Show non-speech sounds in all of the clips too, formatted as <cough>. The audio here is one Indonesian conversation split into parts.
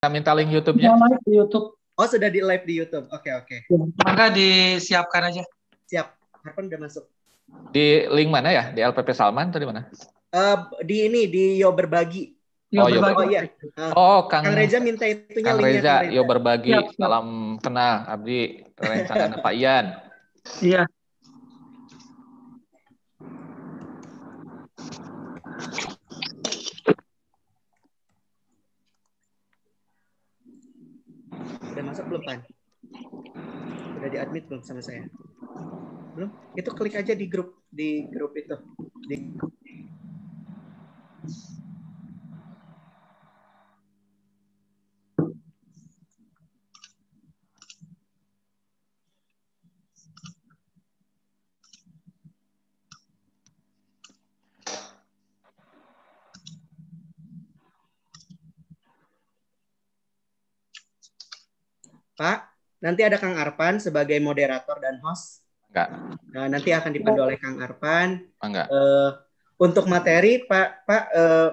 Kita minta link YouTube-nya. di YouTube. Oh, sudah di live di YouTube. Oke, okay, oke. Okay. Ya. Maka disiapkan aja. Siap. Harpan udah masuk. Di link mana ya? Di LPP Salman atau di mana? Uh, di ini di Yo Berbagi. Yo oh, berbagi. oh iya. Uh, oh, Kang, Kang Reza minta itunya Kang Reza, Kang Reza. Yo Berbagi. Siap, Salam kenal Abdi Rencana Pak Ian. Iya. belum Pan? sudah di admit belum sama saya? Belum? Itu klik aja di grup di grup itu. Di grup. Pak, nanti ada Kang Arpan sebagai moderator dan host. Enggak. Nah, nanti akan dipandu oleh Kang Arpan. Enggak. Uh, untuk materi, Pak, Pak uh,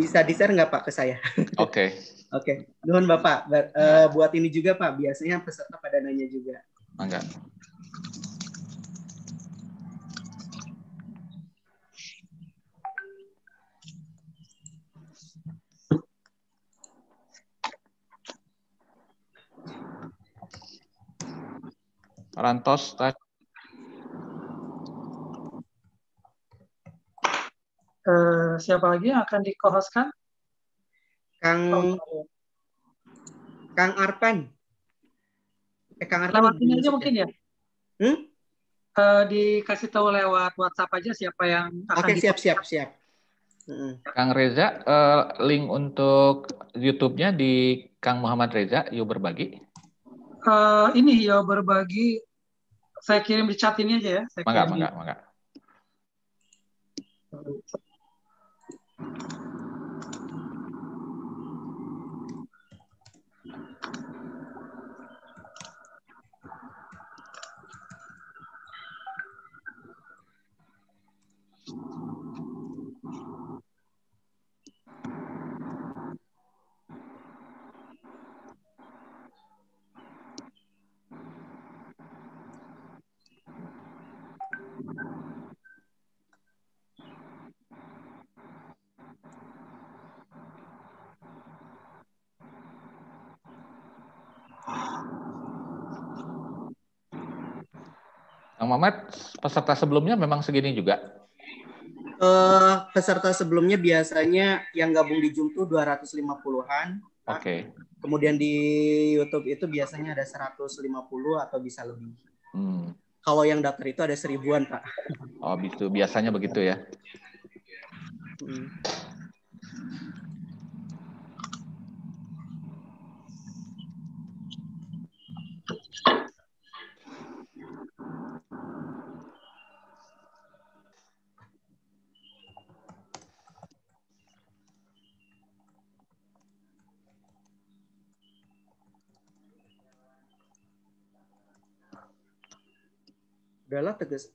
bisa di-share nggak Pak ke saya? <laughs> Oke. Oke. okay. Nuhun Bapak. Uh, buat ini juga Pak, biasanya peserta pada nanya juga. Enggak. Rantos tadi. Uh, eh, siapa lagi yang akan dikohoskan? Kang oh. Iya. Kang Arpan. Eh, Kang Arpan. Lewat ini aja mungkin ya. Hmm? Uh, dikasih tahu lewat WhatsApp aja siapa yang akan Oke, okay, siap, siap, siap. Kang Reza, eh, link untuk YouTube-nya di Kang Muhammad Reza, yuk berbagi uh, ini ya berbagi. Saya kirim di chat ini aja ya. Saya mangga, kirim mangga, mangga. Mamat, peserta sebelumnya memang segini juga? Uh, peserta sebelumnya biasanya yang gabung di Zoom tuh 250-an. Oke. Okay. Kemudian di YouTube itu biasanya ada 150 atau bisa lebih. Hmm. Kalau yang daftar itu ada seribuan, Pak. Oh, gitu. Biasanya begitu ya. Hmm. adalah tegas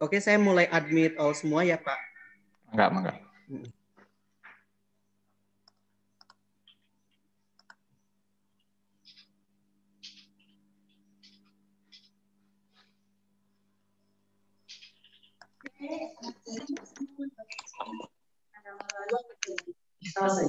Oke, saya mulai admit all semua ya, Pak. Enggak, enggak. kasih.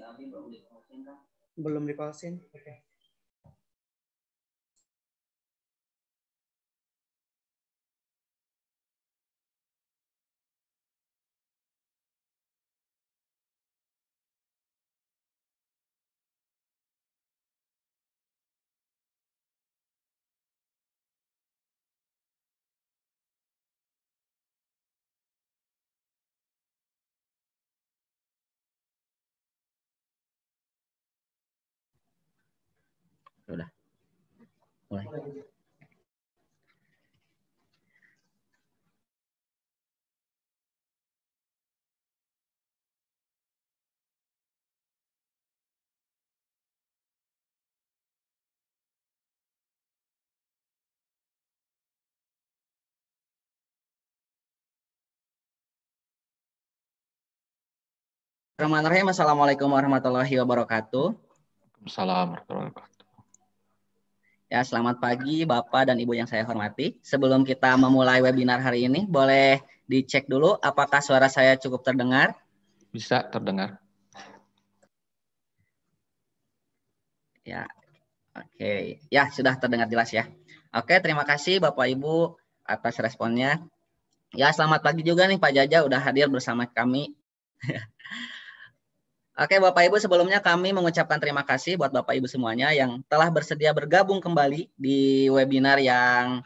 belum di belum Oke. Okay. Boleh. Assalamualaikum warahmatullahi wabarakatuh. Assalamualaikum warahmatullahi wabarakatuh. Ya, selamat pagi Bapak dan Ibu yang saya hormati. Sebelum kita memulai webinar hari ini, boleh dicek dulu apakah suara saya cukup terdengar? Bisa terdengar. Ya. Oke. Ya, sudah terdengar jelas ya. Oke, terima kasih Bapak Ibu atas responnya. Ya, selamat pagi juga nih Pak Jaja udah hadir bersama kami. <laughs> Oke, Bapak Ibu, sebelumnya kami mengucapkan terima kasih buat Bapak Ibu semuanya yang telah bersedia bergabung kembali di webinar yang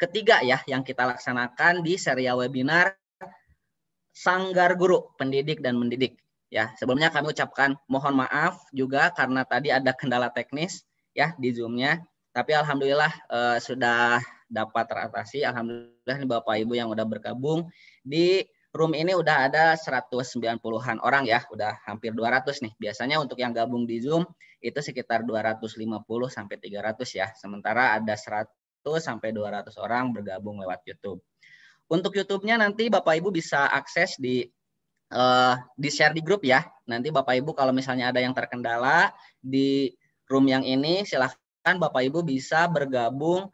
ketiga ya yang kita laksanakan di serial webinar Sanggar Guru Pendidik dan Mendidik. Ya, sebelumnya kami ucapkan mohon maaf juga karena tadi ada kendala teknis ya di Zoom-nya, tapi alhamdulillah eh, sudah dapat teratasi. Alhamdulillah nih Bapak Ibu yang sudah bergabung di room ini udah ada 190-an orang ya, udah hampir 200 nih. Biasanya untuk yang gabung di Zoom itu sekitar 250 sampai 300 ya. Sementara ada 100 sampai 200 orang bergabung lewat YouTube. Untuk YouTube-nya nanti Bapak Ibu bisa akses di uh, di share di grup ya. Nanti Bapak Ibu kalau misalnya ada yang terkendala di room yang ini silahkan Bapak Ibu bisa bergabung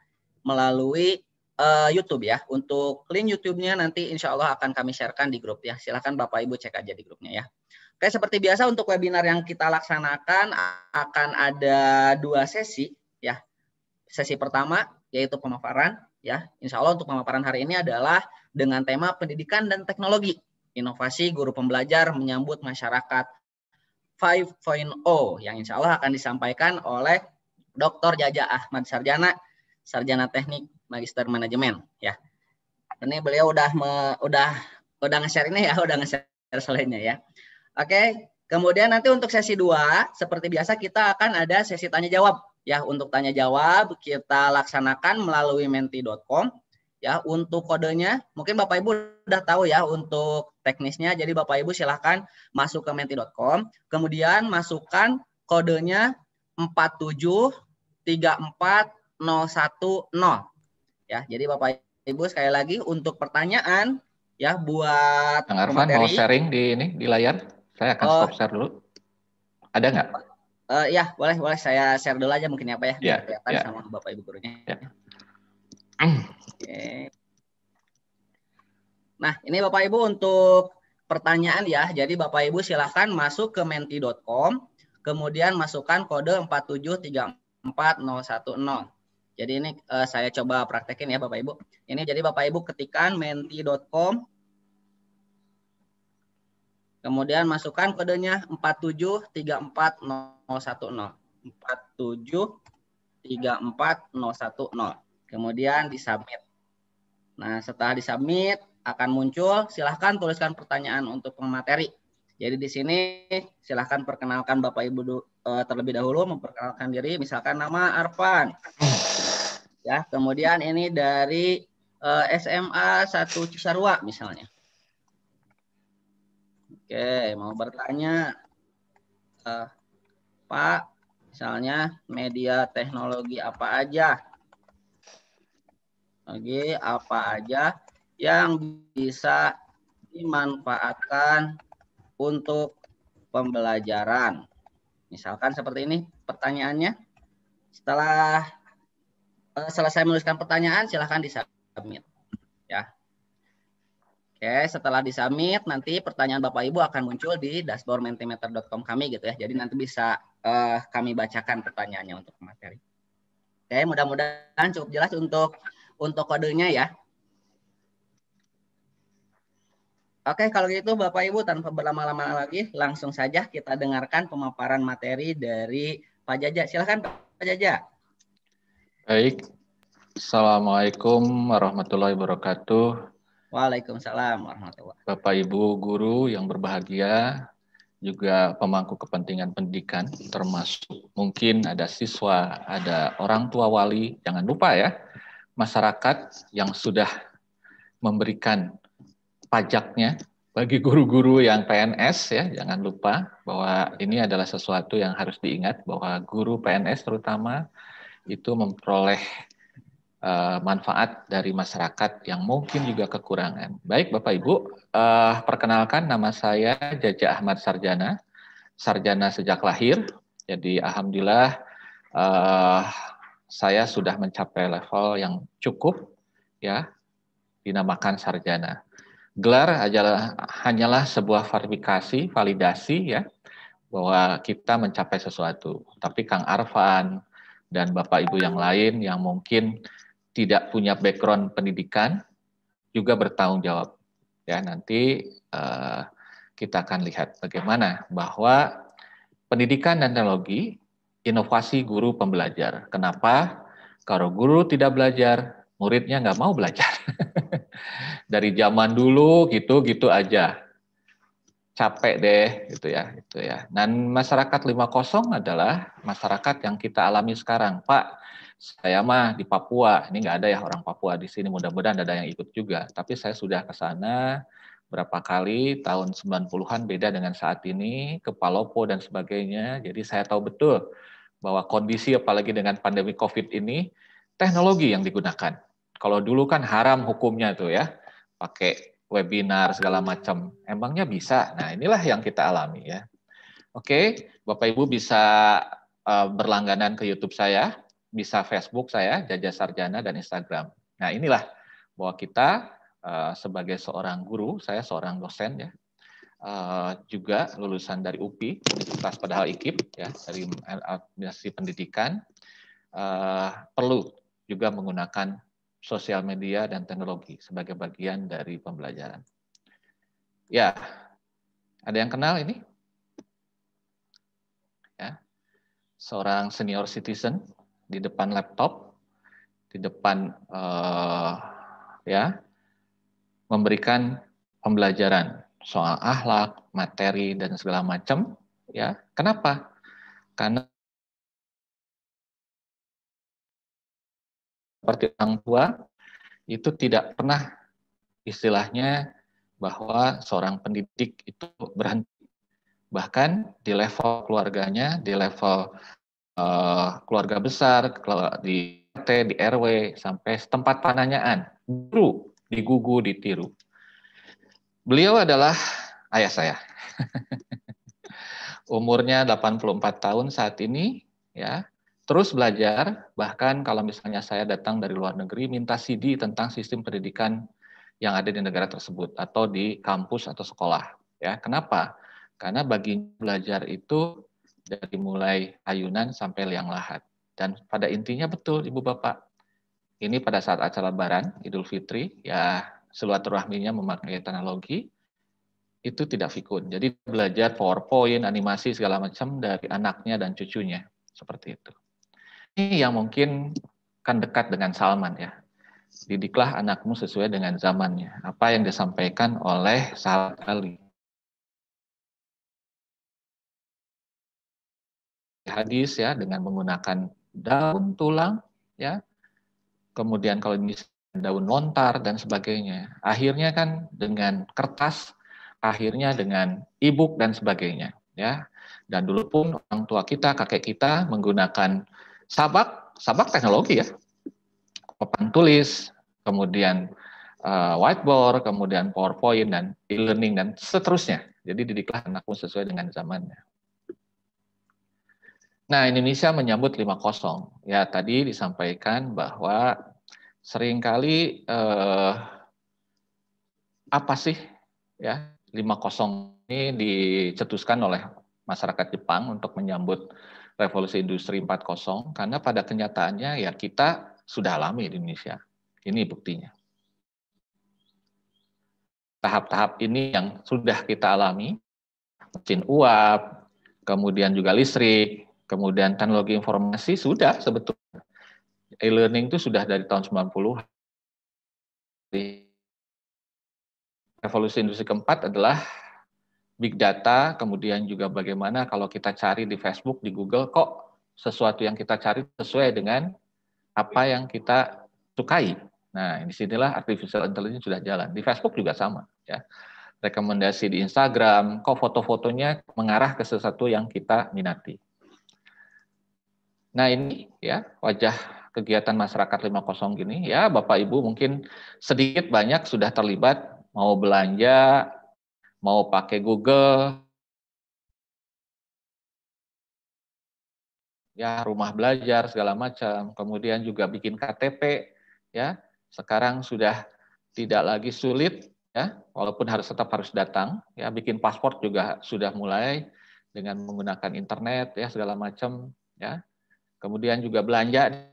melalui uh, YouTube ya. Untuk link YouTube-nya nanti insya Allah akan kami sharekan di grup ya. Silahkan Bapak Ibu cek aja di grupnya ya. Oke, seperti biasa untuk webinar yang kita laksanakan akan ada dua sesi ya. Sesi pertama yaitu pemaparan ya. Insya Allah untuk pemaparan hari ini adalah dengan tema pendidikan dan teknologi. Inovasi guru pembelajar menyambut masyarakat 5.0 yang insya Allah akan disampaikan oleh Dr. Jaja Ahmad Sarjana, Sarjana Teknik Magister Manajemen ya. Ini beliau udah me, udah udah nge-share ini ya, <laughs> udah nge-share selainnya ya. Oke, kemudian nanti untuk sesi dua, seperti biasa kita akan ada sesi tanya jawab ya. Untuk tanya jawab kita laksanakan melalui menti.com ya. Untuk kodenya mungkin Bapak Ibu udah tahu ya untuk teknisnya. Jadi Bapak Ibu silahkan masuk ke menti.com, kemudian masukkan kodenya 47 34 010 Ya, jadi Bapak Ibu sekali lagi untuk pertanyaan ya buat Kang Arfan mau sharing di ini di layar. Saya akan oh, stop share dulu. Ada nggak? Uh, ya boleh boleh saya share dulu aja mungkin apa ya yeah, ya. yeah. Ya, ya. sama bapak ibu gurunya. Yeah. Ya. Nah ini bapak ibu untuk pertanyaan ya. Jadi bapak ibu silahkan masuk ke menti.com kemudian masukkan kode 4734010. Jadi ini uh, saya coba praktekin ya Bapak Ibu. Ini jadi Bapak Ibu ketikan menti.com kemudian masukkan kodenya 4734010 473410. kemudian disubmit. Nah, setelah disubmit akan muncul silahkan tuliskan pertanyaan untuk pemateri. Jadi di sini silahkan perkenalkan Bapak Ibu eh, terlebih dahulu memperkenalkan diri misalkan nama Arfan ya kemudian ini dari uh, eh, SMA 1 Cisarua misalnya oke mau bertanya uh, Pak misalnya media teknologi apa aja Oke, apa aja yang bisa dimanfaatkan untuk pembelajaran misalkan seperti ini pertanyaannya setelah Eh, selesai menuliskan pertanyaan silahkan disubmit ya oke setelah disubmit nanti pertanyaan bapak ibu akan muncul di dashboard mentimeter.com kami gitu ya jadi nanti bisa uh, kami bacakan pertanyaannya untuk materi oke mudah-mudahan cukup jelas untuk untuk kodenya ya Oke, kalau gitu Bapak Ibu tanpa berlama-lama lagi, langsung saja kita dengarkan pemaparan materi dari Pak Jaja. Silahkan Pak Jaja. Baik. Assalamualaikum warahmatullahi wabarakatuh. Waalaikumsalam warahmatullahi wabarakatuh. Bapak Ibu guru yang berbahagia, juga pemangku kepentingan pendidikan termasuk mungkin ada siswa, ada orang tua wali, jangan lupa ya, masyarakat yang sudah memberikan pajaknya bagi guru-guru yang PNS ya, jangan lupa bahwa ini adalah sesuatu yang harus diingat bahwa guru PNS terutama itu memperoleh eh, manfaat dari masyarakat yang mungkin juga kekurangan. Baik Bapak Ibu, eh, perkenalkan nama saya Jaja Ahmad Sarjana, sarjana sejak lahir. Jadi alhamdulillah eh, saya sudah mencapai level yang cukup ya dinamakan sarjana. Gelar adalah hanyalah sebuah verifikasi, validasi ya bahwa kita mencapai sesuatu. Tapi Kang Arfan, dan Bapak Ibu yang lain yang mungkin tidak punya background pendidikan juga bertanggung jawab. Ya, nanti uh, kita akan lihat bagaimana bahwa pendidikan dan teknologi inovasi guru pembelajar. Kenapa? Kalau guru tidak belajar, muridnya nggak mau belajar. <laughs> Dari zaman dulu gitu-gitu aja capek deh gitu ya itu ya dan masyarakat 50 adalah masyarakat yang kita alami sekarang Pak saya mah di Papua ini nggak ada ya orang Papua di sini mudah-mudahan ada yang ikut juga tapi saya sudah ke sana berapa kali tahun 90-an beda dengan saat ini ke Palopo dan sebagainya jadi saya tahu betul bahwa kondisi apalagi dengan pandemi Covid ini teknologi yang digunakan kalau dulu kan haram hukumnya tuh ya pakai webinar segala macam. Emangnya bisa? Nah, inilah yang kita alami ya. Oke, Bapak Ibu bisa eh, berlangganan ke YouTube saya, bisa Facebook saya, Jaja Sarjana dan Instagram. Nah, inilah bahwa kita eh, sebagai seorang guru, saya seorang dosen ya. Eh, juga lulusan dari UPI, Universitas Padahal Ikip ya, dari Administrasi Pendidikan uh, perlu juga menggunakan sosial media dan teknologi sebagai bagian dari pembelajaran. Ya, ada yang kenal ini? Ya, seorang senior citizen di depan laptop, di depan uh, ya, memberikan pembelajaran soal akhlak, materi dan segala macam. Ya, kenapa? Karena seperti orang tua itu tidak pernah istilahnya bahwa seorang pendidik itu berhenti bahkan di level keluarganya di level uh, keluarga besar di RT di RW sampai tempat pananyaan guru digugu ditiru beliau adalah ayah saya <laughs> umurnya 84 tahun saat ini ya terus belajar, bahkan kalau misalnya saya datang dari luar negeri, minta CD tentang sistem pendidikan yang ada di negara tersebut atau di kampus atau sekolah. Ya, kenapa? Karena bagi belajar itu dari mulai ayunan sampai liang lahat. Dan pada intinya betul Ibu Bapak, ini pada saat acara lebaran Idul Fitri, ya rahminya memakai teknologi, itu tidak fikun. Jadi belajar PowerPoint, animasi segala macam dari anaknya dan cucunya seperti itu. Ini yang mungkin kan dekat dengan Salman ya. Didiklah anakmu sesuai dengan zamannya. Apa yang disampaikan oleh Salman Ali. Hadis ya dengan menggunakan daun tulang ya. Kemudian kalau ini daun lontar dan sebagainya. Akhirnya kan dengan kertas, akhirnya dengan e-book dan sebagainya ya. Dan dulu pun orang tua kita, kakek kita menggunakan Sabak, sabak teknologi ya. Papan tulis, kemudian uh, whiteboard, kemudian PowerPoint dan e-learning dan seterusnya. Jadi didiklah anak pun sesuai dengan zamannya. Nah, Indonesia menyambut lima kosong Ya, tadi disampaikan bahwa seringkali uh, apa sih ya lima kosong ini dicetuskan oleh masyarakat Jepang untuk menyambut revolusi industri 4.0 karena pada kenyataannya ya kita sudah alami di Indonesia. Ini buktinya. Tahap-tahap ini yang sudah kita alami, mesin uap, kemudian juga listrik, kemudian teknologi informasi sudah sebetulnya. E-learning itu sudah dari tahun 90-an. Revolusi industri keempat adalah big data, kemudian juga bagaimana kalau kita cari di Facebook, di Google, kok sesuatu yang kita cari sesuai dengan apa yang kita sukai. Nah, disinilah artificial intelligence sudah jalan. Di Facebook juga sama, ya. Rekomendasi di Instagram, kok foto-fotonya mengarah ke sesuatu yang kita minati. Nah, ini ya wajah kegiatan masyarakat 50 gini ya Bapak Ibu mungkin sedikit banyak sudah terlibat mau belanja mau pakai Google, ya rumah belajar segala macam, kemudian juga bikin KTP, ya sekarang sudah tidak lagi sulit, ya walaupun harus tetap harus datang, ya bikin paspor juga sudah mulai dengan menggunakan internet, ya segala macam, ya kemudian juga belanja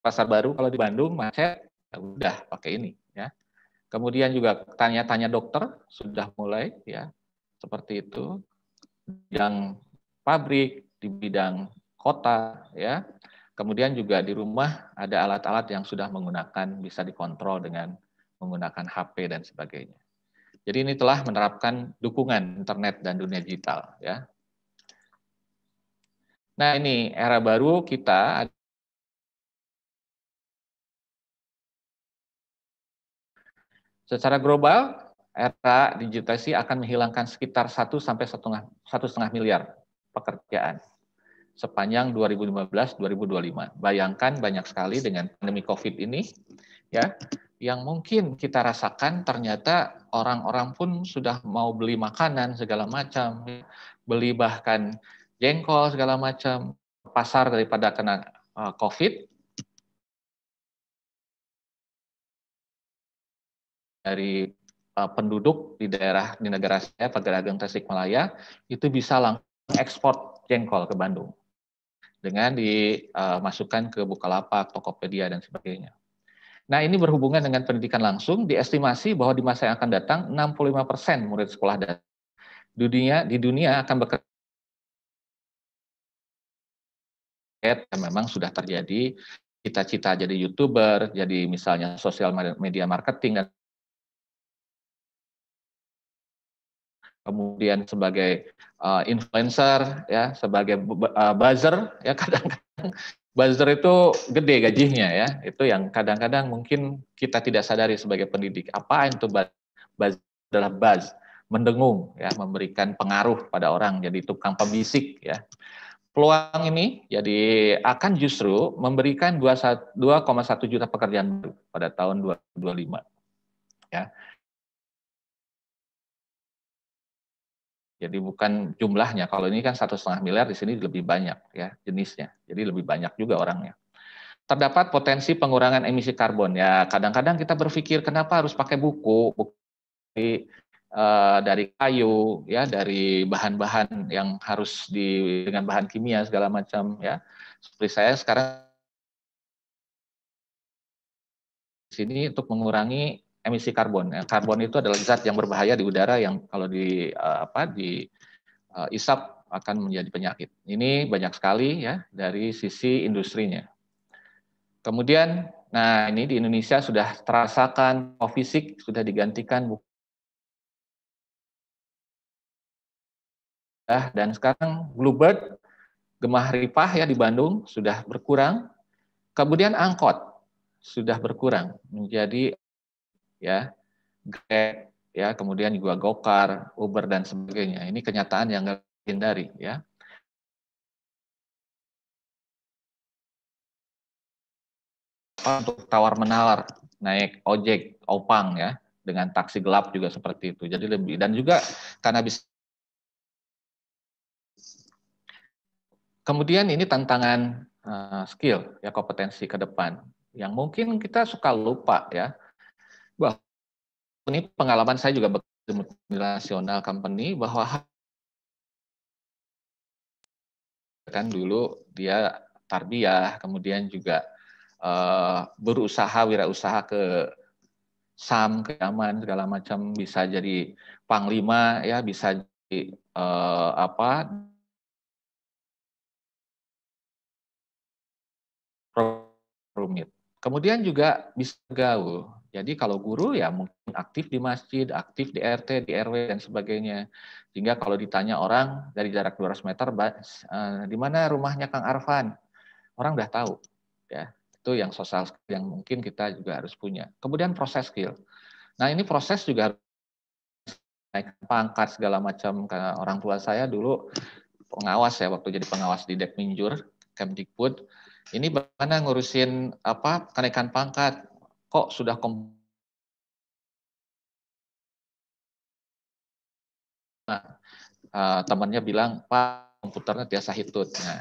pasar baru kalau di Bandung macet, ya udah pakai ini, ya Kemudian juga tanya-tanya dokter sudah mulai ya seperti itu yang pabrik, di bidang kota ya. Kemudian juga di rumah ada alat-alat yang sudah menggunakan bisa dikontrol dengan menggunakan HP dan sebagainya. Jadi ini telah menerapkan dukungan internet dan dunia digital ya. Nah, ini era baru kita Secara global, era digitalisasi akan menghilangkan sekitar 1 sampai satu 1,5 miliar pekerjaan sepanjang 2015-2025. Bayangkan banyak sekali dengan pandemi Covid ini ya yang mungkin kita rasakan ternyata orang-orang pun sudah mau beli makanan segala macam, beli bahkan jengkol segala macam pasar daripada kena eh, Covid dari uh, penduduk di daerah di negara saya Pagaragang Tasikmalaya itu bisa langsung ekspor jengkol ke Bandung dengan dimasukkan eh, ke Bukalapak, Tokopedia dan sebagainya. Nah, ini berhubungan dengan pendidikan langsung diestimasi bahwa di masa yang akan datang 65% murid sekolah dan dunia di dunia akan bekerja yang memang sudah terjadi cita-cita jadi youtuber, jadi misalnya sosial media marketing dan kemudian sebagai uh, influencer ya sebagai uh, buzzer ya <laughs> kadang-kadang buzzer itu gede gajinya ya itu yang kadang-kadang mungkin kita tidak sadari sebagai pendidik apa itu buzz, adalah buzz mendengung ya memberikan pengaruh pada orang jadi tukang pembisik ya peluang ini jadi akan justru memberikan 2,1 juta pekerjaan pada tahun 2025 ya Jadi bukan jumlahnya. Kalau ini kan satu setengah miliar, di sini lebih banyak ya jenisnya. Jadi lebih banyak juga orangnya. Terdapat potensi pengurangan emisi karbon. Ya kadang-kadang kita berpikir kenapa harus pakai buku, buku dari, uh, eh, dari kayu, ya dari bahan-bahan yang harus di dengan bahan kimia segala macam ya. Seperti saya sekarang di sini untuk mengurangi emisi karbon. Eh, karbon itu adalah zat yang berbahaya di udara yang kalau di eh, apa di eh, isap akan menjadi penyakit. Ini banyak sekali ya dari sisi industrinya. Kemudian, nah ini di Indonesia sudah terasakan oh, fisik sudah digantikan ah, dan sekarang bluebird gemah ripah ya di Bandung sudah berkurang. Kemudian angkot sudah berkurang menjadi ya Grab, ya kemudian juga Gokar, Uber dan sebagainya. Ini kenyataan yang nggak hindari, ya. untuk tawar menalar naik ojek opang ya dengan taksi gelap juga seperti itu jadi lebih dan juga karena bisa kemudian ini tantangan eh, skill ya kompetensi ke depan yang mungkin kita suka lupa ya Wah, ini pengalaman saya juga bekerja nasional company bahwa kan dulu dia tarbiyah, kemudian juga uh, berusaha wirausaha ke sam ke Yaman segala macam bisa jadi panglima ya bisa jadi uh, apa rumit. Kemudian juga bisa gaul. Jadi kalau guru ya mungkin aktif di masjid, aktif di RT, di RW dan sebagainya. Sehingga kalau ditanya orang dari jarak 200 meter, eh, di mana rumahnya Kang Arfan? Orang udah tahu. Ya, itu yang sosial skill yang mungkin kita juga harus punya. Kemudian proses skill. Nah ini proses juga harus naik pangkat segala macam. Karena orang tua saya dulu pengawas ya waktu jadi pengawas di Dek Minjur, Kemdikbud. Ini bagaimana ngurusin apa kenaikan pangkat, kok sudah kom nah, uh, temannya bilang pak komputernya biasa hitut nah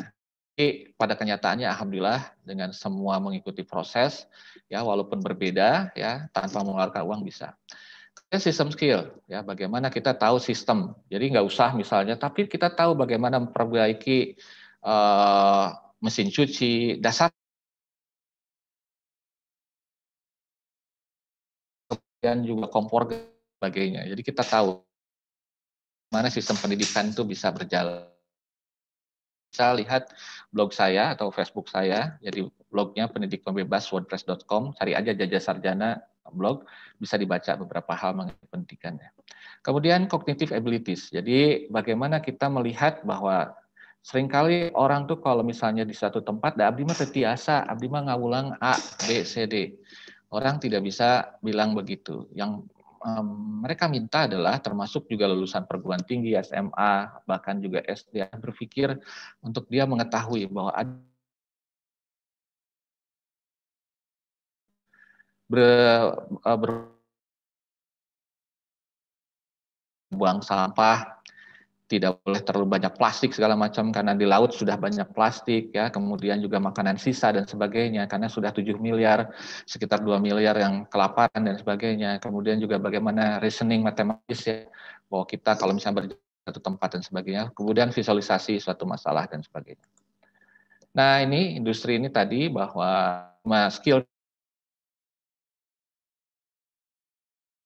tapi pada kenyataannya alhamdulillah dengan semua mengikuti proses ya walaupun berbeda ya tanpa mengeluarkan uang bisa sistem skill ya bagaimana kita tahu sistem jadi nggak usah misalnya tapi kita tahu bagaimana memperbaiki uh, mesin cuci dasar dan juga kompor sebagainya. Jadi kita tahu mana sistem pendidikan itu bisa berjalan. Bisa lihat blog saya atau Facebook saya, jadi blognya pendidik pembebas wordpress.com, cari aja jajah sarjana blog, bisa dibaca beberapa hal mengenai pendidikannya. Kemudian cognitive abilities, jadi bagaimana kita melihat bahwa seringkali orang tuh kalau misalnya di satu tempat, abdi mah tetiasa, abdi mah ngawulang A, B, C, D orang tidak bisa bilang begitu. Yang um, mereka minta adalah termasuk juga lulusan perguruan tinggi SMA bahkan juga SD berpikir untuk dia mengetahui bahwa ada ber, eh, ber buang sampah tidak boleh terlalu banyak plastik segala macam karena di laut sudah banyak plastik ya kemudian juga makanan sisa dan sebagainya karena sudah 7 miliar sekitar 2 miliar yang kelaparan dan sebagainya kemudian juga bagaimana reasoning matematis ya bahwa kita kalau misalnya berada di satu tempat dan sebagainya kemudian visualisasi suatu masalah dan sebagainya nah ini industri ini tadi bahwa skill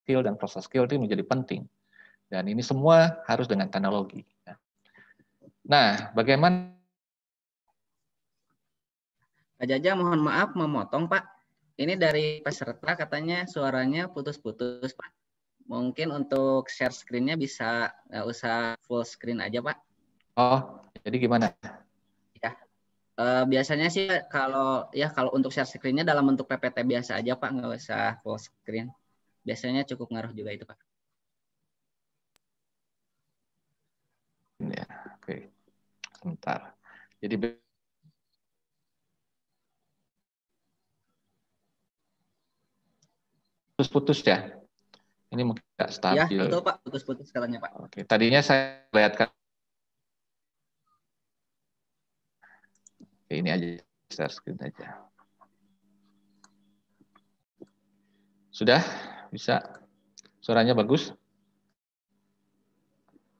skill dan proses skill itu menjadi penting dan ini semua harus dengan teknologi. Nah, bagaimana? Pak Jaja, mohon maaf memotong, Pak. Ini dari peserta katanya suaranya putus-putus, Pak. Mungkin untuk share screen-nya bisa nggak usah full screen aja, Pak. Oh, jadi gimana? Ya, e, biasanya sih kalau ya kalau untuk share screen-nya dalam bentuk PPT biasa aja, Pak, nggak usah full screen. Biasanya cukup ngaruh juga itu, Pak. ya. Oke. Sebentar. Jadi putus-putus ya. Ini mungkin tidak iya, stabil. Ya, betul Pak, putus-putus katanya Pak. Oke, tadinya saya lihatkan ini aja share screen aja. Sudah bisa? Suaranya bagus?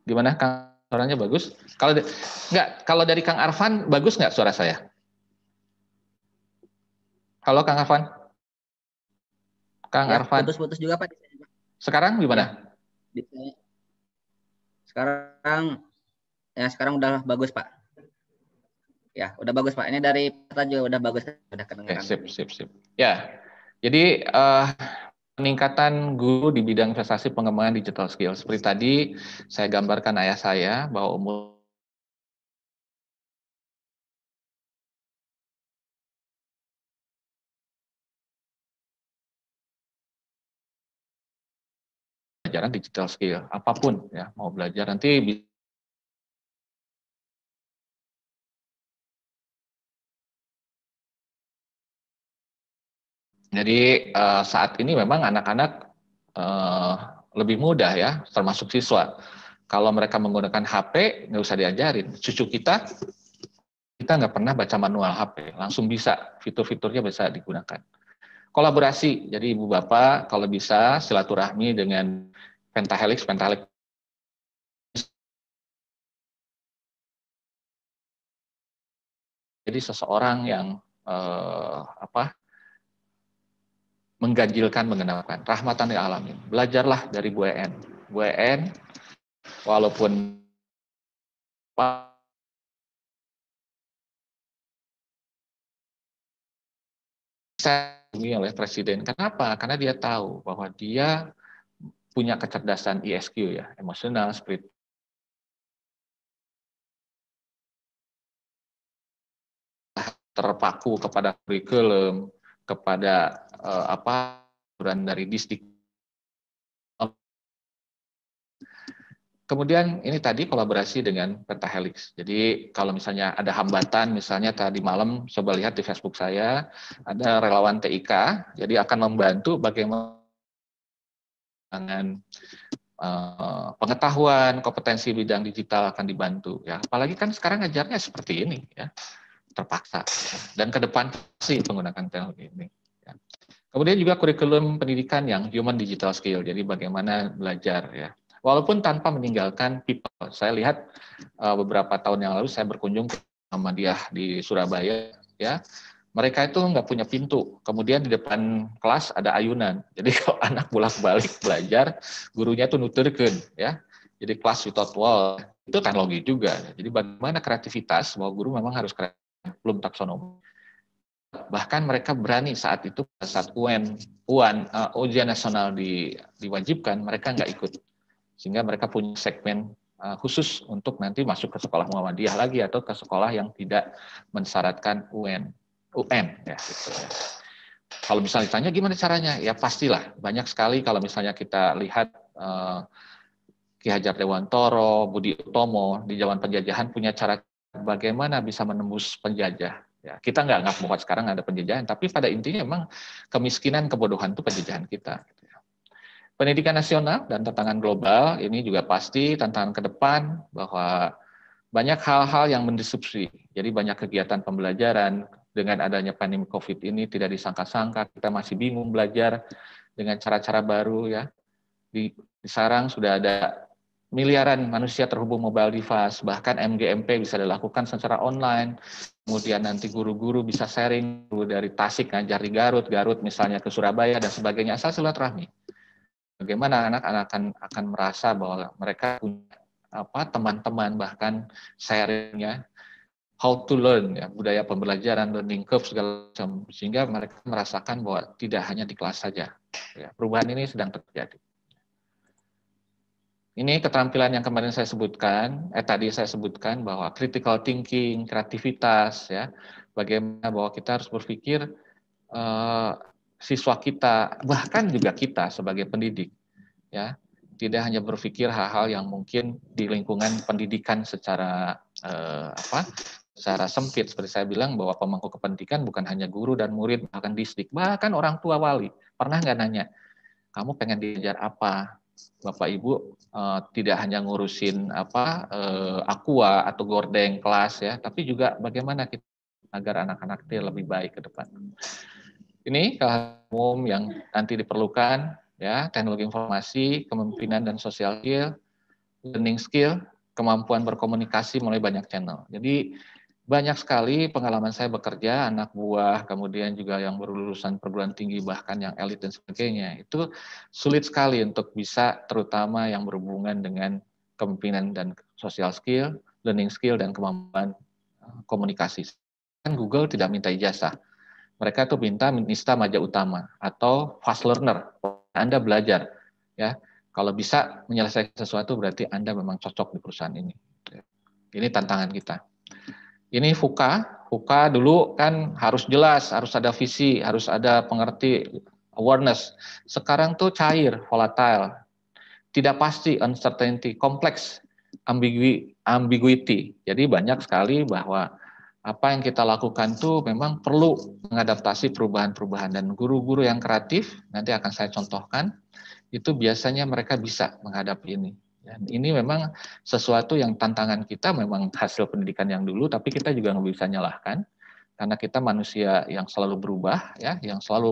Gimana Kang Suaranya bagus. Kalau nggak, kalau dari Kang Arfan bagus nggak suara saya? Halo Kang Arfan. Kang ya, Arfan. Putus-putus juga Pak. Sekarang gimana? Ya, sekarang ya sekarang udah bagus Pak. Ya, udah bagus Pak. Ini dari peta juga udah bagus, udah kedengaran. Okay, sip, sip, sip. Ya. Jadi uh, peningkatan guru di bidang investasi pengembangan digital skill. Seperti tadi saya gambarkan ayah saya bahwa umur pelajaran digital skill apapun ya mau belajar nanti Jadi uh, saat ini memang anak-anak uh, lebih mudah ya, termasuk siswa. Kalau mereka menggunakan HP, nggak usah diajarin. Cucu kita, kita nggak pernah baca manual HP, langsung bisa fitur-fiturnya bisa digunakan. Kolaborasi, jadi ibu bapak kalau bisa silaturahmi dengan pentahelix, pentahelix jadi seseorang yang eh, apa mengganjilkan mengenapkan. Rahmatan yang alamin. Belajarlah dari Bu En. Bu En walaupun saya oleh presiden. Kenapa? Karena dia tahu bahwa dia punya kecerdasan ISQ e ya, emosional, spirit. terpaku kepada kurikulum, kepada uh, apa aturan dari distrik. Kemudian ini tadi kolaborasi dengan Helix. Jadi kalau misalnya ada hambatan, misalnya tadi malam coba lihat di Facebook saya ada relawan TIK, jadi akan membantu bagaimana dengan uh, pengetahuan, kompetensi bidang digital akan dibantu. Ya, apalagi kan sekarang ngajarnya seperti ini. Ya, terpaksa. Dan ke depan sih menggunakan teknologi ini. Ya. Kemudian juga kurikulum pendidikan yang human digital skill, jadi bagaimana belajar ya. Walaupun tanpa meninggalkan people, saya lihat eh, beberapa tahun yang lalu saya berkunjung ke Muhammadiyah di Surabaya, ya mereka itu nggak punya pintu. Kemudian di depan kelas ada ayunan. <laughs> Jadi kalau anak bolak-balik belajar, gurunya itu nuturkan, ya. Jadi kelas without wall itu teknologi juga. Jadi bagaimana kreativitas bahwa guru memang harus kreatif belum taksonomi. Bahkan mereka berani saat itu saat UN, UN uh, ujian nasional di, diwajibkan, mereka nggak ikut. Sehingga mereka punya segmen uh, khusus untuk nanti masuk ke sekolah Muhammadiyah lagi atau ke sekolah yang tidak mensyaratkan UN. UN ya gitu ya. Kalau misalnya ditanya gimana caranya? Ya pastilah banyak sekali kalau misalnya kita lihat uh, Ki Hajar Dewantoro, Budi Utomo di zaman penjajahan punya cara bagaimana bisa menembus penjajah. Ya, kita nggak nggak bahwa sekarang ada penjajahan, tapi pada intinya memang kemiskinan, kebodohan itu penjajahan kita. Gitu ya. Pendidikan nasional dan tantangan global ini juga pasti tantangan ke depan bahwa banyak hal-hal yang mendisrupsi. Jadi banyak kegiatan pembelajaran dengan adanya pandemi COVID ini tidak disangka-sangka kita masih bingung belajar dengan cara-cara baru ya. Di, di sarang sudah ada miliaran manusia terhubung mobile device, bahkan MGMP bisa dilakukan secara online. Kemudian nanti guru-guru bisa sharing guru dari Tasik ngajar di Garut, Garut misalnya ke Surabaya dan sebagainya asal silaturahmi. Bagaimana anak-anak akan akan merasa bahwa mereka punya apa teman-teman bahkan sharingnya how to learn ya budaya pembelajaran learning curve segala macam sehingga mereka merasakan bahwa tidak hanya di kelas saja ya, perubahan ini sedang terjadi ini keterampilan yang kemarin saya sebutkan, eh tadi saya sebutkan bahwa critical thinking, kreativitas, ya, bagaimana bahwa kita harus berpikir eh, siswa kita, bahkan juga kita sebagai pendidik, ya, tidak hanya berpikir hal-hal yang mungkin di lingkungan pendidikan secara eh, apa, secara sempit. Seperti saya bilang bahwa pemangku kepentingan bukan hanya guru dan murid, bahkan distrik, bahkan orang tua wali. Pernah nggak nanya, kamu pengen diajar apa? Bapak Ibu uh, tidak hanya ngurusin apa uh, aqua atau gorden kelas ya, tapi juga bagaimana kita agar anak-anak dia lebih baik ke depan. Ini umum yang nanti diperlukan ya, teknologi informasi, kepemimpinan dan sosial skill, learning skill, kemampuan berkomunikasi melalui banyak channel. Jadi banyak sekali pengalaman saya bekerja, anak buah, kemudian juga yang berlulusan perguruan tinggi, bahkan yang elit dan sebagainya. Itu sulit sekali untuk bisa, terutama yang berhubungan dengan kepemimpinan dan social skill, learning skill, dan kemampuan eh, komunikasi. Kan Google tidak minta ijazah. Mereka tuh minta minista maja utama atau fast learner. Anda belajar. ya. Kalau bisa menyelesaikan sesuatu berarti Anda memang cocok di perusahaan ini. Ini tantangan kita ini fuka, fuka dulu kan harus jelas, harus ada visi, harus ada pengerti, awareness. Sekarang tuh cair, volatile, tidak pasti, uncertainty, kompleks, ambigu, ambiguity. Jadi banyak sekali bahwa apa yang kita lakukan tuh memang perlu mengadaptasi perubahan-perubahan dan guru-guru yang kreatif nanti akan saya contohkan itu biasanya mereka bisa menghadapi ini. Dan ini memang sesuatu yang tantangan kita memang hasil pendidikan yang dulu, tapi kita juga nggak bisa nyalahkan karena kita manusia yang selalu berubah, ya, yang selalu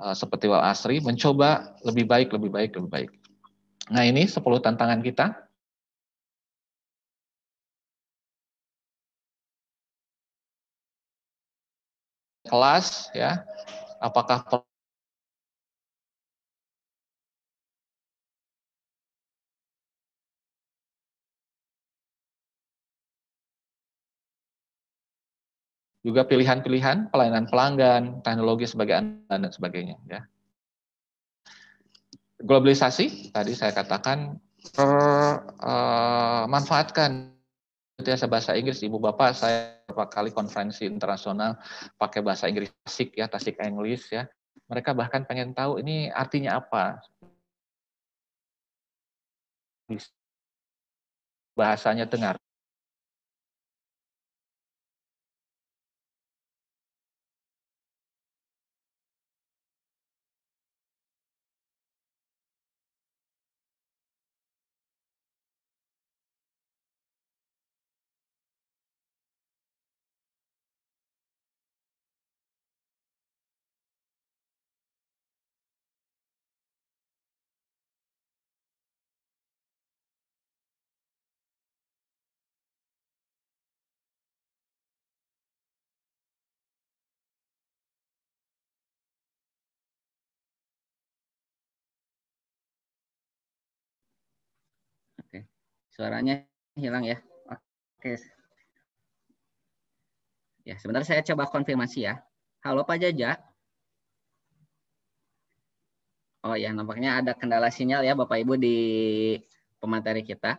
uh, seperti Wal Asri mencoba lebih baik, lebih baik, lebih baik. Nah ini sepuluh tantangan kita kelas ya apakah juga pilihan-pilihan pelayanan pelanggan, teknologi sebagai andalan dan sebagainya. Ya. Globalisasi tadi saya katakan per, uh, eh, manfaatkan biasa bahasa Inggris ibu bapak saya beberapa kali konferensi internasional pakai bahasa Inggris tasik ya tasik English ya mereka bahkan pengen tahu ini artinya apa bahasanya dengar Suaranya hilang ya. Oke. Ya, sebentar saya coba konfirmasi ya. Halo Pak Jaja. Oh ya, nampaknya ada kendala sinyal ya Bapak Ibu di pemateri kita.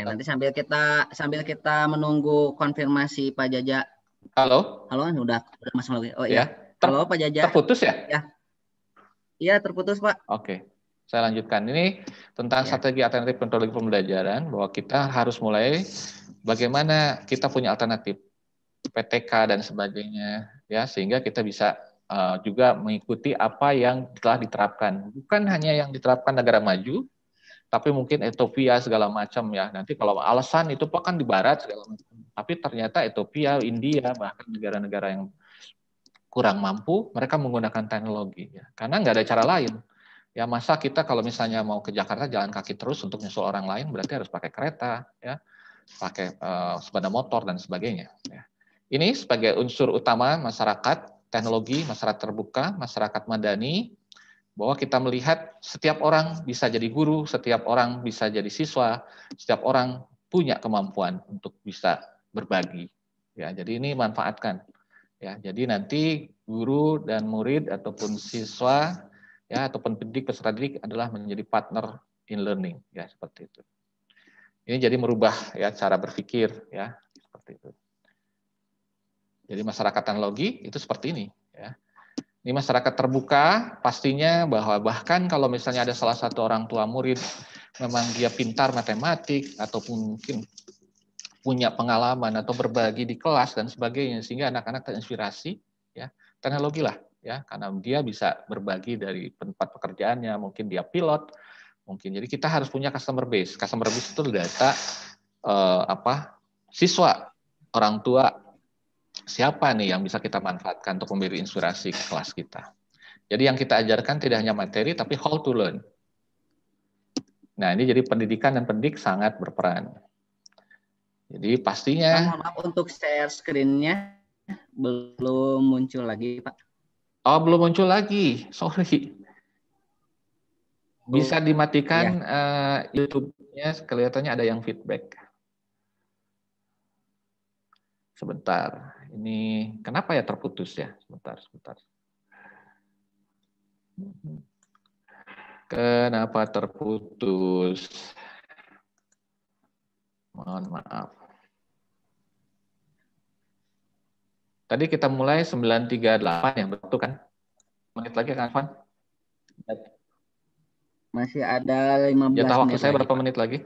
Ya, nanti sambil kita sambil kita menunggu konfirmasi Pak Jaja. Halo. Halo, Sudah masuk lagi. Oh iya. Ya. Halo Pak Jaja. Terputus ya? Ya. Iya, terputus Pak. Oke. Okay saya lanjutkan ini tentang ya. strategi alternatif metodologi pembelajaran bahwa kita harus mulai bagaimana kita punya alternatif PTK dan sebagainya ya sehingga kita bisa uh, juga mengikuti apa yang telah diterapkan bukan hanya yang diterapkan negara maju tapi mungkin Ethiopia segala macam ya nanti kalau alasan itu kan di barat segala macam tapi ternyata Ethiopia India bahkan negara-negara yang kurang mampu mereka menggunakan teknologi ya. karena nggak ada cara lain Ya masa kita kalau misalnya mau ke Jakarta jalan kaki terus untuk nyusul orang lain berarti harus pakai kereta, ya, pakai uh, sepeda motor dan sebagainya. Ya. Ini sebagai unsur utama masyarakat teknologi, masyarakat terbuka, masyarakat madani, bahwa kita melihat setiap orang bisa jadi guru, setiap orang bisa jadi siswa, setiap orang punya kemampuan untuk bisa berbagi. Ya, jadi ini manfaatkan. Ya, jadi nanti guru dan murid ataupun siswa ya atau pendidik peserta didik adalah menjadi partner in learning ya seperti itu. Ini jadi merubah ya cara berpikir ya seperti itu. Jadi masyarakat teknologi itu seperti ini ya. Ini masyarakat terbuka pastinya bahwa bahkan kalau misalnya ada salah satu orang tua murid memang dia pintar matematik ataupun mungkin punya pengalaman atau berbagi di kelas dan sebagainya sehingga anak-anak terinspirasi ya teknologi lah ya karena dia bisa berbagi dari tempat pekerjaannya mungkin dia pilot mungkin jadi kita harus punya customer base customer base itu data eh, apa siswa orang tua siapa nih yang bisa kita manfaatkan untuk memberi inspirasi ke kelas kita jadi yang kita ajarkan tidak hanya materi tapi how to learn nah ini jadi pendidikan dan pendidik sangat berperan jadi pastinya. maaf untuk share screennya belum muncul lagi Pak. Oh, belum muncul lagi. Sorry. Bisa dimatikan ya. uh, YouTube-nya, kelihatannya ada yang feedback. Sebentar. Ini kenapa ya terputus ya? Sebentar, sebentar. Kenapa terputus? Mohon maaf. Tadi kita mulai 938 yang betul kan? Menit lagi kan, Van? Masih ada 15 Jatah waktu menit saya berapa menit lagi?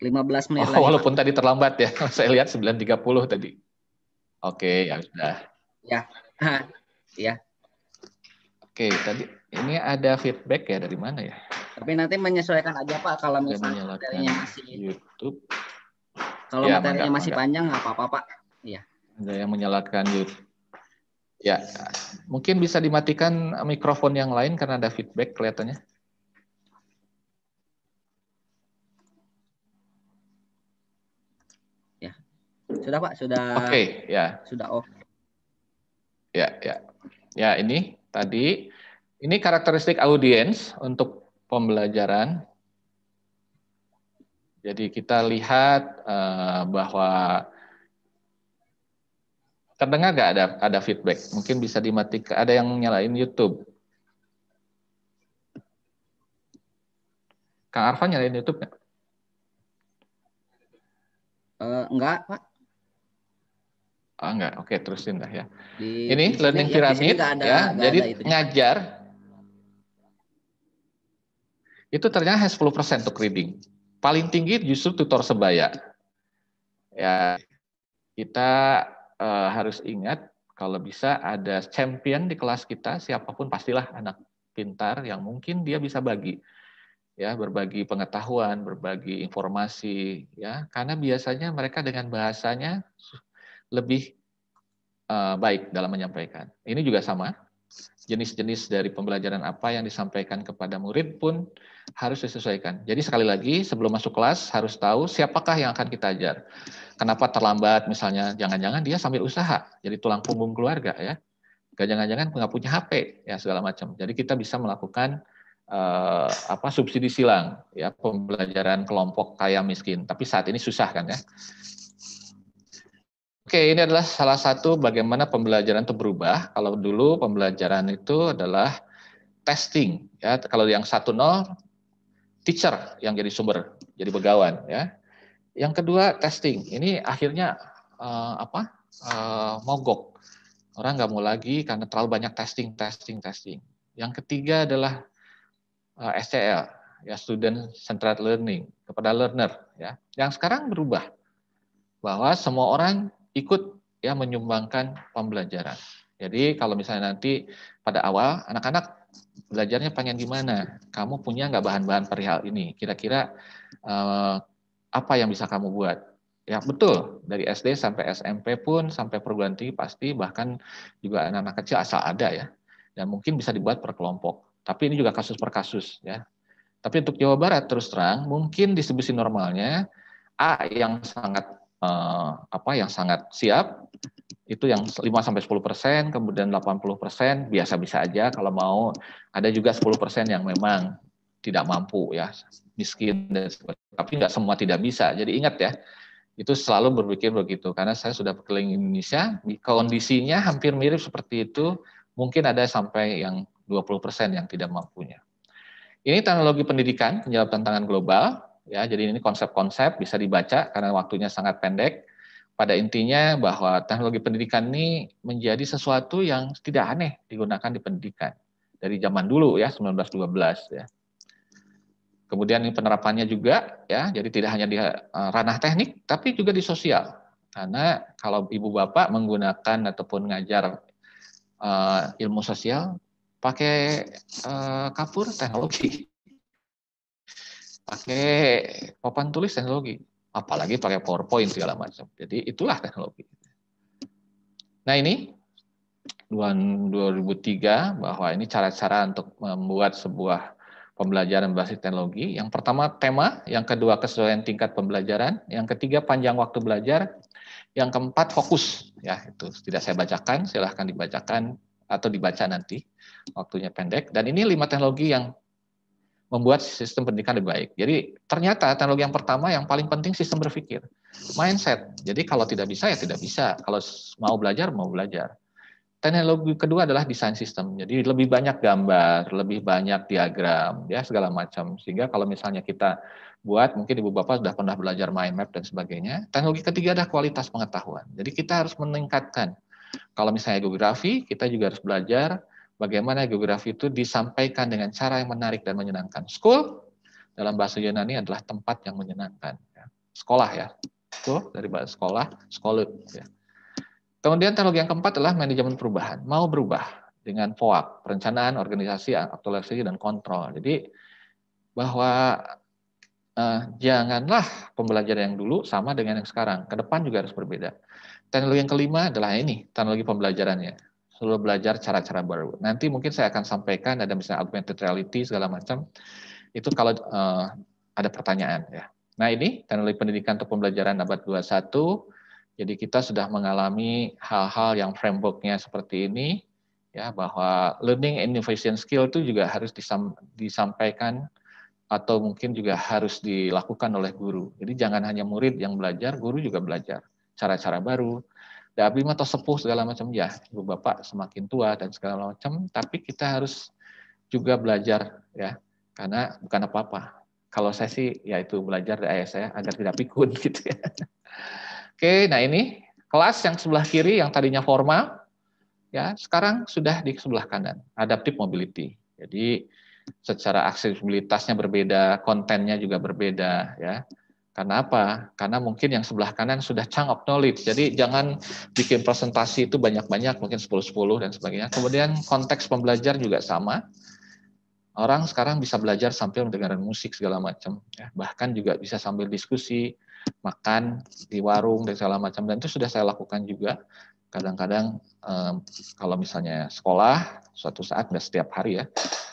15 menit oh, lagi. Walaupun tadi terlambat ya. <laughs> saya lihat 9.30 tadi. Oke, ya sudah. Ya. <laughs> ya. Oke, tadi ini ada feedback ya dari mana ya? Tapi nanti menyesuaikan aja Pak kalau misalnya dari masih YouTube. Kalau ya, materinya enggak, masih enggak. panjang nggak apa-apa Pak. Iya. Ada yang menyalatkan Yud. Ya, mungkin bisa dimatikan mikrofon yang lain karena ada feedback kelihatannya. Ya, sudah Pak, sudah. Oke, okay, ya. Sudah off. Ya, ya, ya. Ini tadi, ini karakteristik audiens untuk pembelajaran jadi kita lihat uh, bahwa terdengar nggak ada ada feedback? Mungkin bisa dimatikan. Ada yang nyalain YouTube. Kang Arfan nyalain YouTube nggak? Uh, eh, enggak, Pak. Ah, enggak. Oke, terusin lah ya. Di, ini di learning ya, pyramid ya. Ada, ya. Jadi ada ngajar itu ternyata hanya 10% untuk reading paling tinggi justru tutor sebaya. Ya, kita uh, harus ingat kalau bisa ada champion di kelas kita siapapun pastilah anak pintar yang mungkin dia bisa bagi ya berbagi pengetahuan, berbagi informasi ya karena biasanya mereka dengan bahasanya lebih uh, baik dalam menyampaikan. Ini juga sama jenis-jenis dari pembelajaran apa yang disampaikan kepada murid pun harus disesuaikan. Jadi sekali lagi sebelum masuk kelas harus tahu siapakah yang akan kita ajar. Kenapa terlambat misalnya? Jangan-jangan dia sambil usaha, jadi tulang punggung keluarga ya. Jangan-jangan nggak punya HP ya segala macam. Jadi kita bisa melakukan eh, apa subsidi silang ya pembelajaran kelompok kaya miskin. Tapi saat ini susah kan ya. Oke, ini adalah salah satu bagaimana pembelajaran itu berubah. Kalau dulu pembelajaran itu adalah testing, ya. Kalau yang satu nol, teacher yang jadi sumber, jadi begawan, ya. Yang kedua testing. Ini akhirnya uh, apa? Uh, mogok. Orang nggak mau lagi karena terlalu banyak testing, testing, testing. Yang ketiga adalah uh, eh, SCL, ya student centered learning kepada learner, ya. Yang sekarang berubah bahwa semua orang ikut ya menyumbangkan pembelajaran. Jadi kalau misalnya nanti pada awal anak-anak belajarnya pengen gimana, kamu punya nggak bahan-bahan perihal ini? Kira-kira eh, apa yang bisa kamu buat? Ya betul, dari SD sampai SMP pun sampai perguruan tinggi pasti bahkan juga anak-anak kecil asal ada ya. Dan mungkin bisa dibuat per kelompok. Tapi ini juga kasus per kasus ya. Tapi untuk Jawa Barat terus terang mungkin distribusi normalnya A yang sangat Eh, apa yang sangat siap itu yang 5 sampai 10 persen, kemudian 80 persen biasa bisa aja kalau mau. Ada juga 10 persen yang memang tidak mampu ya, miskin dan sebagainya. Tapi nggak semua tidak bisa. Jadi ingat ya, itu selalu berpikir begitu. Karena saya sudah berkeliling Indonesia, kondisinya hampir mirip seperti itu. Mungkin ada sampai yang 20 persen yang tidak mampunya. Ini teknologi pendidikan, menjawab tantangan global. Ya, jadi ini konsep-konsep bisa dibaca karena waktunya sangat pendek. Pada intinya bahwa teknologi pendidikan ini menjadi sesuatu yang tidak aneh digunakan di pendidikan dari zaman dulu ya 1912 ya. Kemudian ini penerapannya juga ya, jadi tidak hanya di eh, ranah teknik tapi juga di sosial. Karena kalau ibu bapak menggunakan ataupun ngajar uh, ilmu sosial pakai uh, kapur teknologi pakai papan tulis teknologi, apalagi pakai PowerPoint segala macam. Jadi itulah teknologi. Nah ini 2003 bahwa ini cara-cara untuk membuat sebuah pembelajaran basis teknologi. Yang pertama tema, yang kedua kesesuaian tingkat pembelajaran, yang ketiga panjang waktu belajar, yang keempat fokus. Ya, itu tidak saya bacakan, silahkan dibacakan atau dibaca nanti waktunya pendek. Dan ini lima teknologi yang membuat sistem pendidikan lebih baik. Jadi ternyata teknologi yang pertama yang paling penting sistem berpikir, mindset. Jadi kalau tidak bisa ya tidak bisa, kalau mau belajar mau belajar. Teknologi kedua adalah desain sistem. Jadi lebih banyak gambar, lebih banyak diagram, ya segala macam. Sehingga kalau misalnya kita buat, mungkin ibu bapak sudah pernah belajar mind map dan sebagainya. Teknologi ketiga adalah kualitas pengetahuan. Jadi kita harus meningkatkan. Kalau misalnya geografi, kita juga harus belajar bagaimana geografi itu disampaikan dengan cara yang menarik dan menyenangkan. School dalam bahasa Yunani adalah tempat yang menyenangkan. Ya. Sekolah ya, school dari bahasa sekolah, sekolah. Ya. Kemudian teknologi yang keempat adalah manajemen perubahan. Mau berubah dengan POAK, perencanaan, organisasi, aktualisasi, dan kontrol. Jadi bahwa eh, janganlah pembelajaran yang dulu sama dengan yang sekarang. Ke depan juga harus berbeda. Teknologi yang kelima adalah ini, teknologi pembelajarannya selalu belajar cara-cara baru. Nanti mungkin saya akan sampaikan ada misalnya augmented reality segala macam. Itu kalau uh, ada pertanyaan ya. Nah ini teknologi pendidikan atau pembelajaran abad 21. Jadi kita sudah mengalami hal-hal yang frameworknya seperti ini ya bahwa learning and innovation skill itu juga harus disam, disampaikan atau mungkin juga harus dilakukan oleh guru. Jadi jangan hanya murid yang belajar, guru juga belajar cara-cara baru, tapi atau sepuh segala macam ya ibu bapak semakin tua dan segala macam tapi kita harus juga belajar ya karena bukan apa-apa kalau saya sih ya itu belajar dari ayah saya agar tidak pikun <laughs> gitu ya oke nah ini kelas yang sebelah kiri yang tadinya formal ya sekarang sudah di sebelah kanan adaptive mobility jadi secara aksesibilitasnya berbeda kontennya juga berbeda ya karena apa? Karena mungkin yang sebelah kanan sudah chunk of knowledge. Jadi jangan bikin presentasi itu banyak-banyak, mungkin 10-10 dan sebagainya. Kemudian konteks pembelajar juga sama. Orang sekarang bisa belajar sambil mendengarkan musik segala macam. Ya. Bahkan juga bisa sambil diskusi, makan di warung dan segala macam. Dan itu sudah saya lakukan juga. Kadang-kadang eh, kalau misalnya sekolah, suatu saat, nggak setiap hari ya,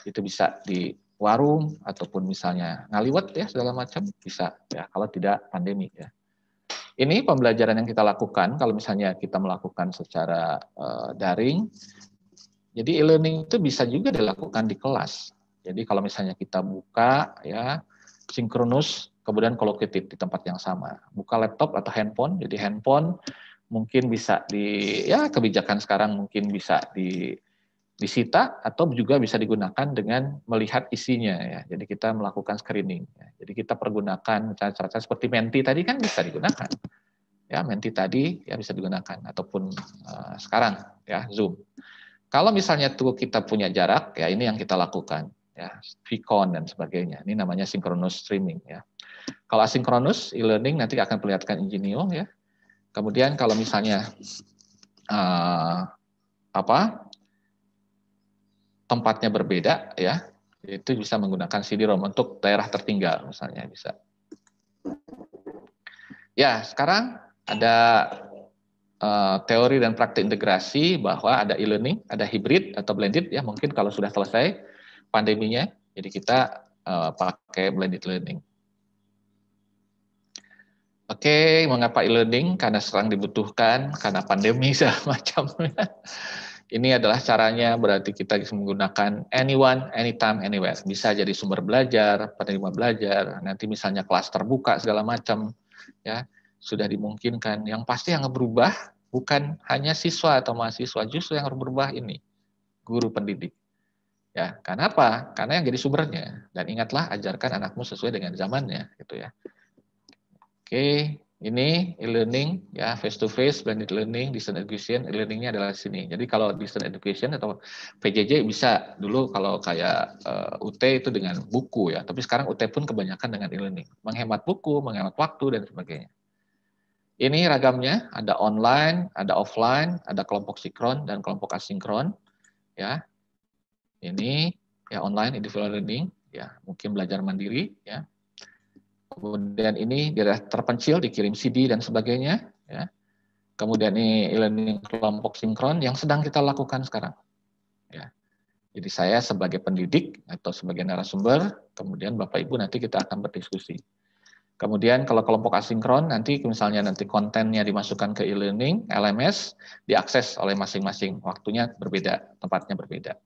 itu bisa di warung ataupun misalnya ngaliwet ya segala macam bisa ya kalau tidak pandemi ya. Ini pembelajaran yang kita lakukan kalau misalnya kita melakukan secara uh, daring. Jadi e-learning itu bisa juga dilakukan di kelas. Jadi kalau misalnya kita buka ya sinkronus kemudian kolokatif di tempat yang sama. Buka laptop atau handphone. Jadi handphone mungkin bisa di ya kebijakan sekarang mungkin bisa di disita atau juga bisa digunakan dengan melihat isinya ya. Jadi kita melakukan screening. Ya. Jadi kita pergunakan cara-cara seperti Menti tadi kan bisa digunakan. Ya, Menti tadi ya bisa digunakan ataupun uh, sekarang ya Zoom. Kalau misalnya tuh kita punya jarak ya ini yang kita lakukan ya, Vicon dan sebagainya. Ini namanya synchronous streaming ya. Kalau asinkronus e-learning nanti akan perlihatkan Ingenio ya. Kemudian kalau misalnya uh, apa tempatnya berbeda ya itu bisa menggunakan CD-ROM untuk daerah tertinggal misalnya bisa. Ya sekarang ada uh, teori dan praktik integrasi bahwa ada e-learning, ada hybrid atau blended ya mungkin kalau sudah selesai pandeminya jadi kita uh, pakai blended learning. Oke, okay, mengapa e-learning? Karena serang dibutuhkan, karena pandemi <laughs> segala macamnya. Ini adalah caranya berarti kita menggunakan anyone, anytime, anywhere. Bisa jadi sumber belajar, penerima belajar, nanti misalnya kelas terbuka segala macam ya sudah dimungkinkan. Yang pasti yang berubah bukan hanya siswa atau mahasiswa, justru yang berubah ini guru pendidik. Ya, karena apa? Karena yang jadi sumbernya. Dan ingatlah ajarkan anakmu sesuai dengan zamannya gitu ya. Oke, ini e-learning ya face to face blended learning distance education e-learningnya adalah sini jadi kalau distance education atau PJJ bisa dulu kalau kayak uh, eh, UT itu dengan buku ya tapi sekarang UT pun kebanyakan dengan e-learning menghemat buku menghemat waktu dan sebagainya ini ragamnya ada online ada offline ada kelompok sinkron dan kelompok asinkron ya ini ya online individual learning ya mungkin belajar mandiri ya Kemudian ini daerah terpencil dikirim CD dan sebagainya. Ya. Kemudian ini e-learning kelompok sinkron yang sedang kita lakukan sekarang. Ya. Jadi saya sebagai pendidik atau sebagai narasumber, kemudian Bapak Ibu nanti kita akan berdiskusi. Kemudian kalau kelompok asinkron nanti misalnya nanti kontennya dimasukkan ke e-learning, LMS, diakses oleh masing-masing. Waktunya berbeda, tempatnya berbeda.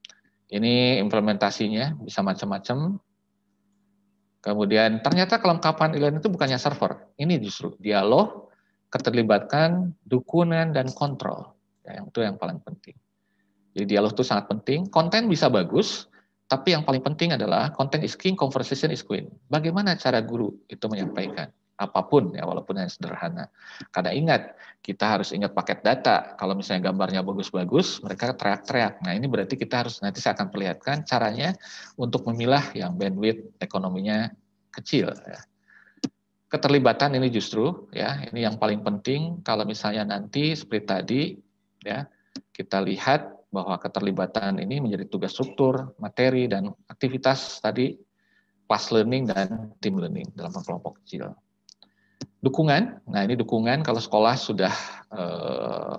Ini implementasinya bisa macam-macam, Kemudian ternyata kelengkapan e-learning itu bukannya server. Ini justru dialog, keterlibatan, dukungan, dan kontrol. Ya, itu yang paling penting. Jadi dialog itu sangat penting. Konten bisa bagus, tapi yang paling penting adalah konten is king, conversation is queen. Bagaimana cara guru itu menyampaikan? apapun ya walaupun yang sederhana. Karena ingat kita harus ingat paket data. Kalau misalnya gambarnya bagus-bagus, mereka teriak-teriak. Nah ini berarti kita harus nanti saya akan perlihatkan caranya untuk memilah yang bandwidth ekonominya kecil. Ya. Keterlibatan ini justru ya ini yang paling penting. Kalau misalnya nanti seperti tadi ya kita lihat bahwa keterlibatan ini menjadi tugas struktur, materi, dan aktivitas tadi, class learning dan team learning dalam kelompok kecil. Dukungan, nah ini dukungan kalau sekolah sudah uh,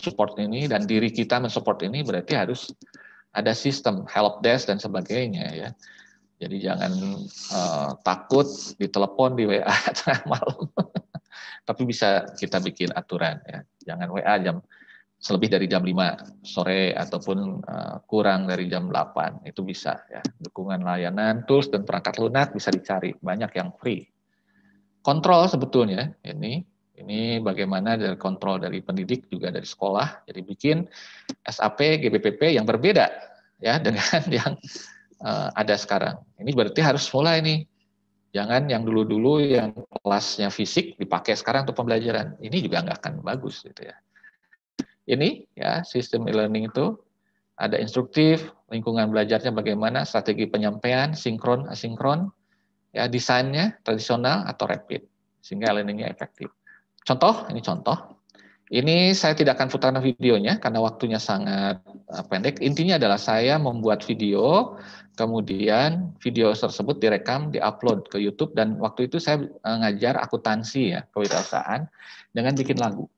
support ini dan diri kita mensupport ini berarti harus ada sistem help desk dan sebagainya ya. Jadi jangan uh, takut ditelepon di WA <laughs> tengah malam. <laughs> Tapi bisa kita bikin aturan ya. Jangan WA jam selebih dari jam 5 sore ataupun uh, kurang dari jam 8 itu bisa ya. Dukungan layanan, tools dan perangkat lunak bisa dicari, banyak yang free kontrol sebetulnya ini ini bagaimana dari kontrol dari pendidik juga dari sekolah jadi bikin SAP GBPP yang berbeda ya dengan <laughs> yang uh, ada sekarang ini berarti harus mulai nih jangan yang dulu-dulu yang kelasnya fisik dipakai sekarang untuk pembelajaran ini juga nggak akan bagus gitu ya ini ya sistem e-learning itu ada instruktif lingkungan belajarnya bagaimana strategi penyampaian sinkron asinkron ya desainnya tradisional atau rapid sehingga learningnya efektif. Contoh, ini contoh. Ini saya tidak akan putarkan videonya karena waktunya sangat eh, pendek. Intinya adalah saya membuat video, kemudian video tersebut direkam, diupload ke YouTube dan waktu itu saya eh, ngajar akuntansi ya kewirausahaan dengan bikin lagu.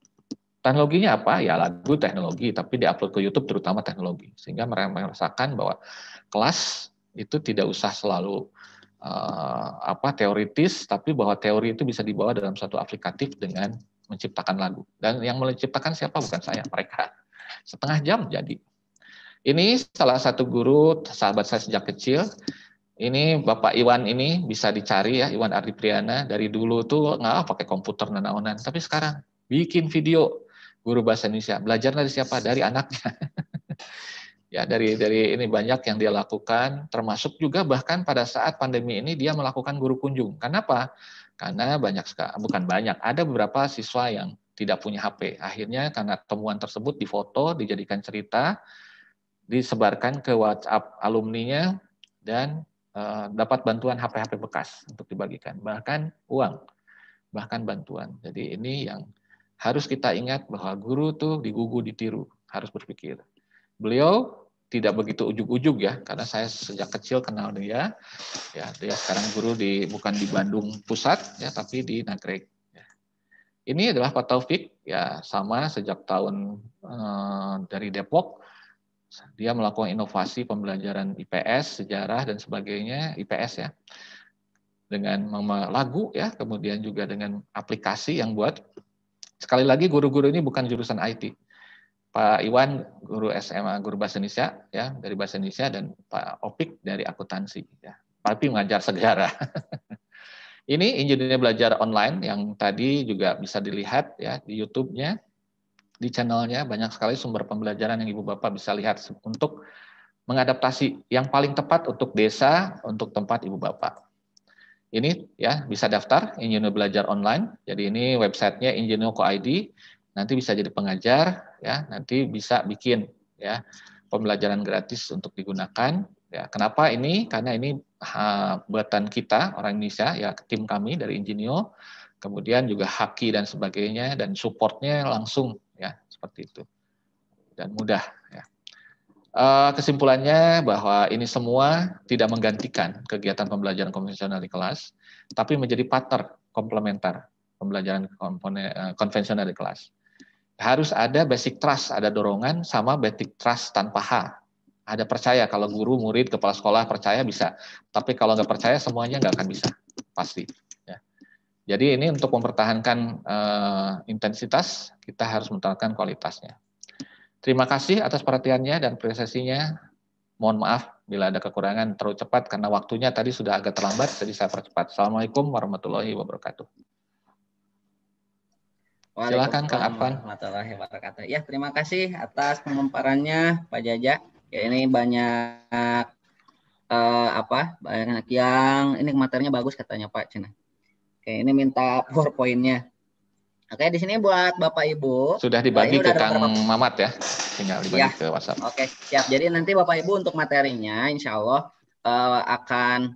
Teknologinya apa? Ya lagu teknologi, tapi diupload ke YouTube terutama teknologi sehingga mereka merasakan bahwa kelas itu tidak usah selalu uh, apa teoritis tapi bahwa teori itu bisa dibawa dalam suatu aplikatif dengan menciptakan lagu dan yang menciptakan siapa bukan saya mereka <laughs> setengah jam jadi ini salah satu guru sahabat saya sejak kecil ini Bapak Iwan ini bisa dicari ya Iwan Ardi Priana dari dulu tuh nggak pakai komputer nanaonan tapi sekarang bikin video guru bahasa Indonesia belajar dari siapa dari anaknya <laughs> ya dari dari ini banyak yang dia lakukan termasuk juga bahkan pada saat pandemi ini dia melakukan guru kunjung kenapa karena banyak sekali, bukan banyak ada beberapa siswa yang tidak punya HP akhirnya karena temuan tersebut difoto dijadikan cerita disebarkan ke WhatsApp alumni-nya dan eh, dapat bantuan HP-HP bekas untuk dibagikan bahkan uang bahkan bantuan jadi ini yang harus kita ingat bahwa guru tuh digugu ditiru harus berpikir beliau tidak begitu ujuk-ujuk ya karena saya sejak kecil kenal dia ya dia sekarang guru di bukan di Bandung pusat ya tapi di Nagrek ya. ini adalah Pak Taufik ya sama sejak tahun eh, dari Depok dia melakukan inovasi pembelajaran IPS sejarah dan sebagainya IPS ya dengan lagu ya kemudian juga dengan aplikasi yang buat sekali lagi guru-guru ini bukan jurusan IT Pak Iwan guru SMA guru bahasa Indonesia ya dari bahasa Indonesia dan Pak Opik dari akuntansi ya. Pak Opik mengajar sejarah. <laughs> Ini Injilnya Belajar Online yang tadi juga bisa dilihat ya di YouTube-nya, di channelnya banyak sekali sumber pembelajaran yang Ibu Bapak bisa lihat untuk mengadaptasi yang paling tepat untuk desa, untuk tempat Ibu Bapak. Ini ya bisa daftar Injilnya Belajar Online. Jadi ini websitenya ID nanti bisa jadi pengajar ya nanti bisa bikin ya pembelajaran gratis untuk digunakan ya kenapa ini karena ini ha, ah, buatan kita orang Indonesia ya tim kami dari Ingenio kemudian juga haki dan sebagainya dan supportnya langsung ya seperti itu dan mudah ya eh, kesimpulannya bahwa ini semua tidak menggantikan kegiatan pembelajaran konvensional di kelas, tapi menjadi partner komplementer pembelajaran eh, konvensional di kelas harus ada basic trust, ada dorongan sama basic trust tanpa H. Ada percaya kalau guru, murid, kepala sekolah percaya bisa, tapi kalau nggak percaya semuanya nggak akan bisa, pasti. Ya. Jadi ini untuk mempertahankan uh, intensitas, kita harus mempertahankan kualitasnya. Terima kasih atas perhatiannya dan presesinya. Mohon maaf bila ada kekurangan terlalu cepat karena waktunya tadi sudah agak terlambat, jadi saya percepat. Assalamualaikum warahmatullahi wabarakatuh. Silakan Kang Afan. wabarakatuh. Ya, terima kasih atas pemaparannya Pak Jaja. Ya, ini banyak eh, apa? Banyak yang ini materinya bagus katanya Pak Cina. Oke, ini minta PowerPoint-nya. Oke, di sini buat Bapak Ibu. Sudah dibagi ke Kang Mamat ya. Tinggal dibagi ya. ke WhatsApp. Oke, siap. Jadi nanti Bapak Ibu untuk materinya insya Allah uh, akan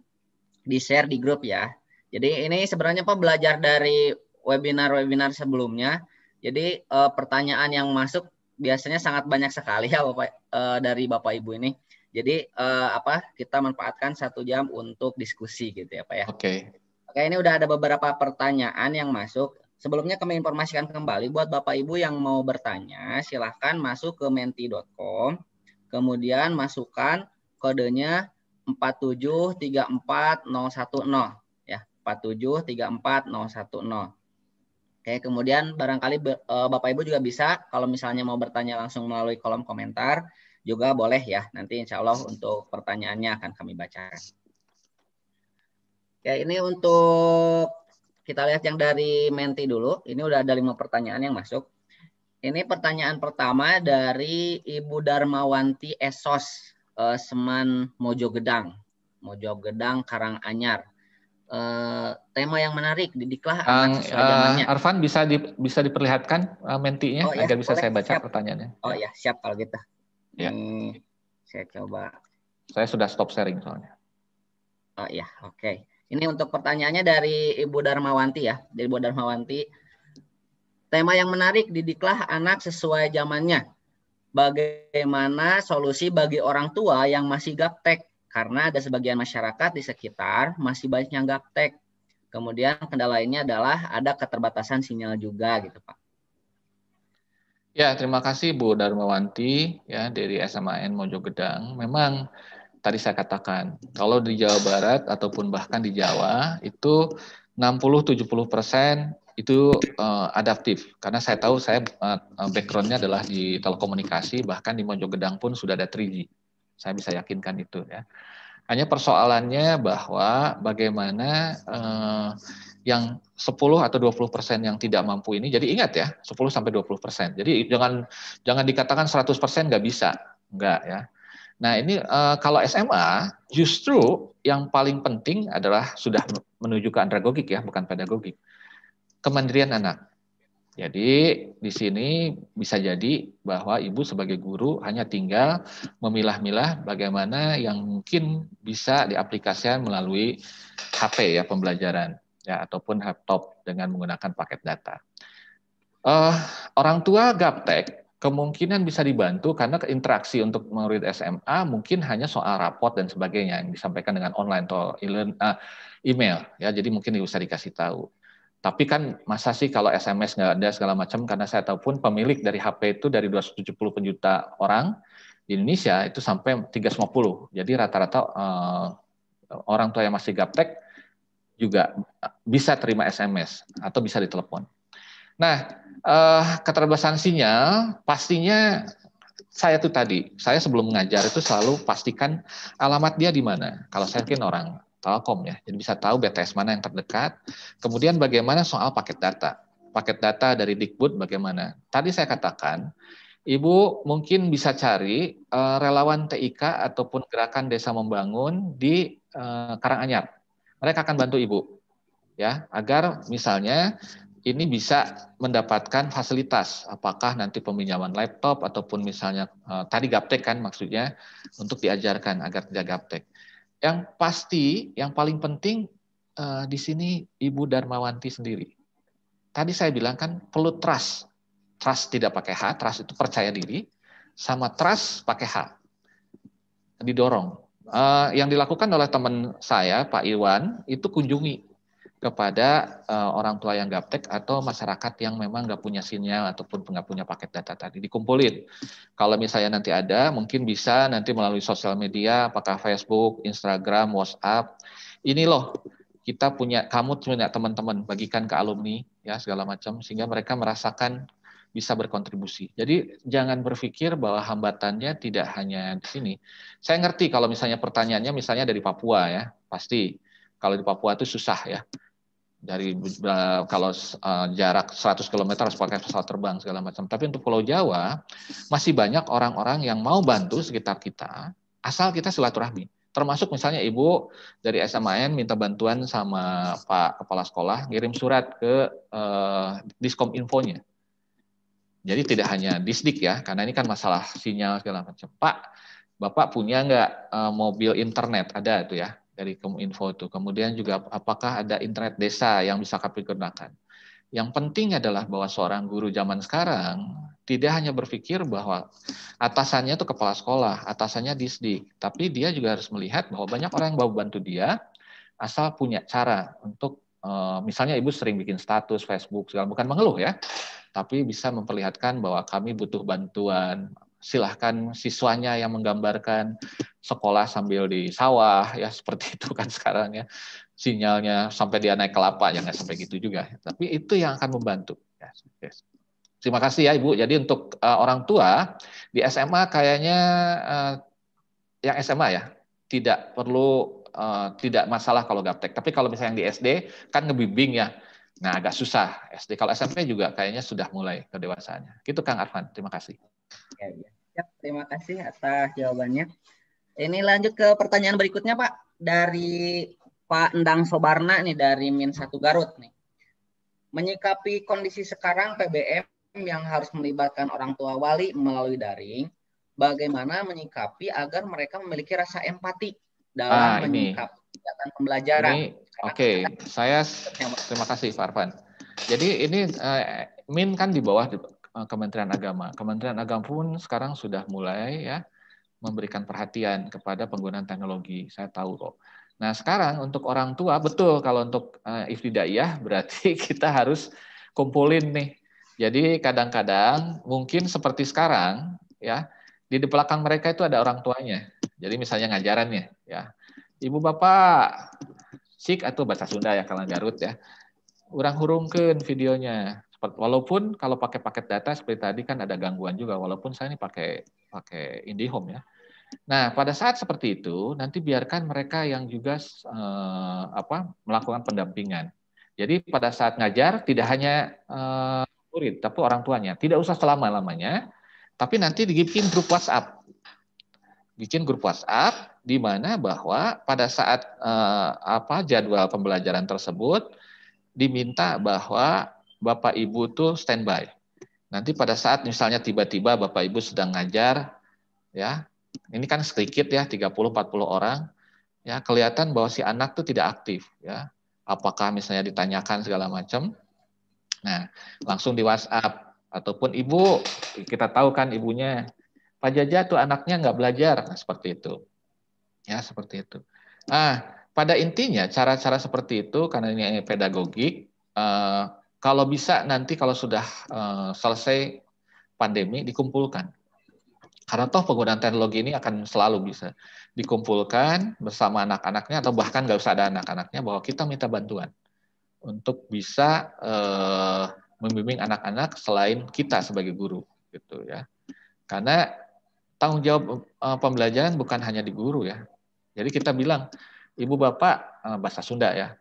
di-share di grup ya. Jadi ini sebenarnya Pak belajar dari webinar-webinar sebelumnya. Jadi uh, pertanyaan yang masuk biasanya sangat banyak sekali ya Bapak uh, dari Bapak Ibu ini. Jadi uh, apa kita manfaatkan satu jam untuk diskusi gitu ya Pak ya. Oke. Okay. Oke, ini udah ada beberapa pertanyaan yang masuk. Sebelumnya kami informasikan kembali buat Bapak Ibu yang mau bertanya, silahkan masuk ke menti.com, kemudian masukkan kodenya 4734010 ya, 4734010. Oke, kemudian barangkali eh, Bapak Ibu juga bisa kalau misalnya mau bertanya langsung melalui kolom komentar juga boleh ya. Nanti insya Allah untuk pertanyaannya akan kami bacakan. Oke, ini untuk kita lihat yang dari Menti dulu. Ini udah ada lima pertanyaan yang masuk. Ini pertanyaan pertama dari Ibu Darmawanti Esos eh, Seman Mojo Gedang Karanganyar. Eh, tema yang menarik didiklah diklah uh, uh, Arfan bisa di, bisa diperlihatkan uh, mentinya oh, ya, agar bisa boleh, saya baca siap. pertanyaannya. Oh ya, siap kalau gitu. Ya. Hmm, saya coba. Saya sudah stop sharing soalnya. Oh ya, oke. Okay. Ini untuk pertanyaannya dari Ibu Darmawanti ya, dari Ibu Darmawanti. Tema yang menarik didiklah anak sesuai zamannya. Bagaimana solusi bagi orang tua yang masih gaptek karena ada sebagian masyarakat di sekitar masih banyak yang gaptek. Kemudian kendala lainnya adalah ada keterbatasan sinyal juga gitu Pak. Ya, terima kasih Bu Darmawanti ya dari SMAN Mojogedang. Memang tadi saya katakan, kalau di Jawa Barat ataupun bahkan di Jawa itu 60-70 persen itu uh, adaptif. Karena saya tahu saya uh, backgroundnya adalah di telekomunikasi, bahkan di Mojogedang pun sudah ada 3G. Saya bisa yakinkan itu ya. Hanya persoalannya bahwa bagaimana eh, yang 10 atau 20 persen yang tidak mampu ini, jadi ingat ya, 10 sampai 20 persen. Jadi jangan jangan dikatakan 100 persen nggak bisa, nggak ya. Nah ini eh, kalau SMA justru yang paling penting adalah sudah menuju ke andragogik ya, bukan pedagogik. Kemandirian anak. Jadi di sini bisa jadi bahwa ibu sebagai guru hanya tinggal memilah-milah bagaimana yang mungkin bisa diaplikasikan melalui HP ya pembelajaran ya ataupun laptop dengan menggunakan paket data. Uh, orang tua gaptek kemungkinan bisa dibantu karena interaksi untuk murid SMA mungkin hanya soal rapot dan sebagainya yang disampaikan dengan online atau ah, email ya jadi mungkin bisa dikasih tahu tapi kan masa sih kalau SMS nggak ada segala macam karena saya tahu pun pemilik dari HP itu dari 270 juta orang di Indonesia itu sampai 350. Jadi rata-rata eh, orang tua yang masih gaptek juga bisa terima SMS atau bisa ditelepon. Nah, eh, keterbatasan sinyal pastinya saya tuh tadi, saya sebelum mengajar itu selalu pastikan alamat dia di mana. Kalau saya mungkin orang Telkom ya. Jadi bisa tahu BTS mana yang terdekat. Kemudian bagaimana soal paket data? Paket data dari Dikbud bagaimana? Tadi saya katakan, Ibu mungkin bisa cari uh, relawan TIK ataupun gerakan desa membangun di uh, Karanganyar. Mereka akan bantu Ibu ya, agar misalnya ini bisa mendapatkan fasilitas apakah nanti peminjaman laptop ataupun misalnya uh, tadi gaptek kan maksudnya untuk diajarkan agar tidak gaptek. Yang pasti, yang paling penting uh, di sini Ibu Darmawanti sendiri. Tadi saya bilang kan perlu trust. Trust tidak pakai H, trust itu percaya diri. Sama trust pakai H. Didorong. Uh, yang dilakukan oleh teman saya, Pak Iwan, itu kunjungi kepada uh, orang tua yang gaptek atau masyarakat yang memang nggak punya sinyal ataupun nggak punya paket data tadi dikumpulin. Kalau misalnya nanti ada, mungkin bisa nanti melalui sosial media, apakah Facebook, Instagram, WhatsApp. Ini loh, kita punya, kamu punya teman-teman, bagikan ke alumni, ya segala macam, sehingga mereka merasakan bisa berkontribusi. Jadi jangan berpikir bahwa hambatannya tidak hanya di sini. Saya ngerti kalau misalnya pertanyaannya misalnya dari Papua ya, pasti. Kalau di Papua itu susah ya dari eh, kalau eh, jarak 100 km harus pakai pesawat terbang segala macam. Tapi untuk Pulau Jawa masih banyak orang-orang yang mau bantu sekitar kita asal kita silaturahmi. Termasuk misalnya ibu dari SMAN minta bantuan sama Pak Kepala Sekolah ngirim surat ke uh, Diskom Infonya. Jadi tidak hanya disdik ya, karena ini kan masalah sinyal segala macam. Pak, Bapak punya nggak uh, mobil internet? Ada itu ya dari Kominfo itu. Kemudian juga apakah ada internet desa yang bisa kami gunakan. Yang penting adalah bahwa seorang guru zaman sekarang tidak hanya berpikir bahwa atasannya itu kepala sekolah, atasannya disdik, tapi dia juga harus melihat bahwa banyak orang yang mau bantu dia asal punya cara untuk eh, misalnya ibu sering bikin status Facebook segala bukan mengeluh ya, tapi bisa memperlihatkan bahwa kami butuh bantuan, silahkan siswanya yang menggambarkan sekolah sambil di sawah ya <laughs> seperti itu kan sekarang ya sinyalnya sampai dia naik kelapa jangan ya, sampai gitu juga tapi itu yang akan membantu ya, terima kasih ya ibu jadi untuk uh, orang tua di SMA kayaknya uh, yang SMA ya tidak perlu uh, tidak masalah kalau gaptek tapi kalau misalnya yang di SD kan ngebimbing ya nah agak susah SD kalau SMP juga kayaknya sudah mulai kedewasaannya gitu Kang Arfan terima kasih Ya, ya. ya, terima kasih atas jawabannya. Ini lanjut ke pertanyaan berikutnya Pak dari Pak Endang Sobarna nih dari Min 1 Garut nih. Menyikapi kondisi sekarang PBM yang harus melibatkan orang tua wali melalui daring, bagaimana menyikapi agar mereka memiliki rasa empati dalam ah, menyikapi kegiatan pembelajaran? Oke, okay. saya terima kasih Farvan. Jadi ini uh, Min kan di bawah Eh, Kementerian Agama. Kementerian Agama pun sekarang sudah mulai ya memberikan perhatian kepada penggunaan teknologi. Saya tahu kok. Nah sekarang untuk orang tua betul kalau untuk eh, iftidaiyah berarti <laughs> kita harus kumpulin nih. Jadi kadang-kadang mungkin seperti sekarang ya di belakang mereka itu ada orang tuanya. Jadi misalnya ngajarannya ya. Ibu bapak sik atau bahasa Sunda ya kalau Garut ya. Urang hurungkan videonya. Walaupun kalau pakai paket data seperti tadi kan ada gangguan juga, walaupun saya ini pakai pakai IndiHome ya. Nah, pada saat seperti itu nanti biarkan mereka yang juga eh, apa melakukan pendampingan. Jadi pada saat ngajar tidak hanya eh, murid tapi orang tuanya. Tidak usah selama-lamanya, tapi nanti dibikin grup WhatsApp. Bikin grup WhatsApp di mana bahwa pada saat eh, apa jadwal pembelajaran tersebut diminta bahwa Bapak Ibu tuh standby. Nanti pada saat misalnya tiba-tiba Bapak Ibu sedang ngajar, ya, ini kan sedikit ya, 30-40 orang, ya kelihatan bahwa si anak tuh tidak aktif, ya. Apakah misalnya ditanyakan segala macam. Nah, langsung di WhatsApp ataupun ibu, kita tahu kan ibunya, Pak Jaja tuh anaknya nggak belajar, nah, seperti itu. Ya, seperti itu. Ah, pada intinya cara-cara seperti itu karena ini pedagogik, eh, kalau bisa nanti kalau sudah uh, selesai pandemi dikumpulkan. Karena toh penggunaan teknologi ini akan selalu bisa dikumpulkan bersama anak-anaknya atau bahkan nggak usah ada anak-anaknya bahwa kita minta bantuan untuk bisa uh, membimbing anak-anak selain kita sebagai guru gitu ya. Karena tanggung jawab uh, pembelajaran bukan hanya di guru ya. Jadi kita bilang ibu bapak uh, bahasa Sunda ya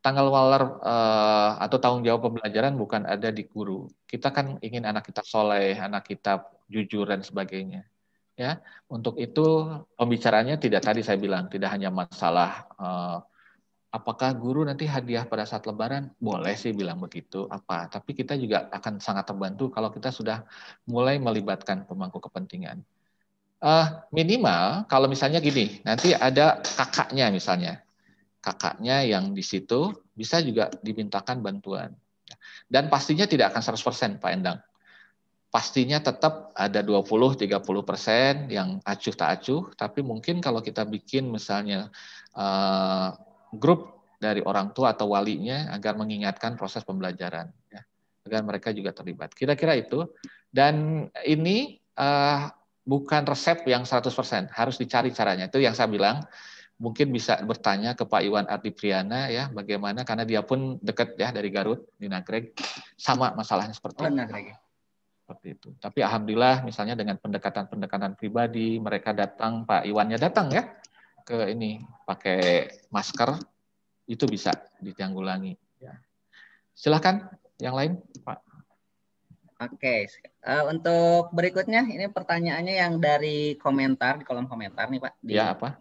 tanggal walar uh, atau tanggung jawab pembelajaran bukan ada di guru. Kita kan ingin anak kita soleh, anak kita jujur dan sebagainya. Ya, untuk itu pembicaranya tidak tadi saya bilang tidak hanya masalah uh, apakah guru nanti hadiah pada saat lebaran boleh sih bilang begitu apa tapi kita juga akan sangat terbantu kalau kita sudah mulai melibatkan pemangku kepentingan uh, minimal kalau misalnya gini nanti ada kakaknya misalnya kakaknya yang di situ bisa juga dimintakan bantuan. Dan pastinya tidak akan 100% Pak Endang. Pastinya tetap ada 20-30% yang acuh tak acuh, tapi mungkin kalau kita bikin misalnya uh, grup dari orang tua atau walinya agar mengingatkan proses pembelajaran, ya, agar mereka juga terlibat. Kira-kira itu. Dan ini uh, bukan resep yang 100%, harus dicari caranya. Itu yang saya bilang, mungkin bisa bertanya ke Pak Iwan Ardi Priana ya bagaimana karena dia pun dekat ya dari Garut di Nagreg sama masalahnya seperti oh, itu. Ya. Seperti itu. Tapi alhamdulillah misalnya dengan pendekatan-pendekatan pribadi mereka datang Pak Iwannya datang ya ke ini pakai masker itu bisa ditanggulangi ya. silahkan yang lain Pak. Oke, uh, untuk berikutnya ini pertanyaannya yang dari komentar di kolom komentar nih Pak. Di... Ya apa?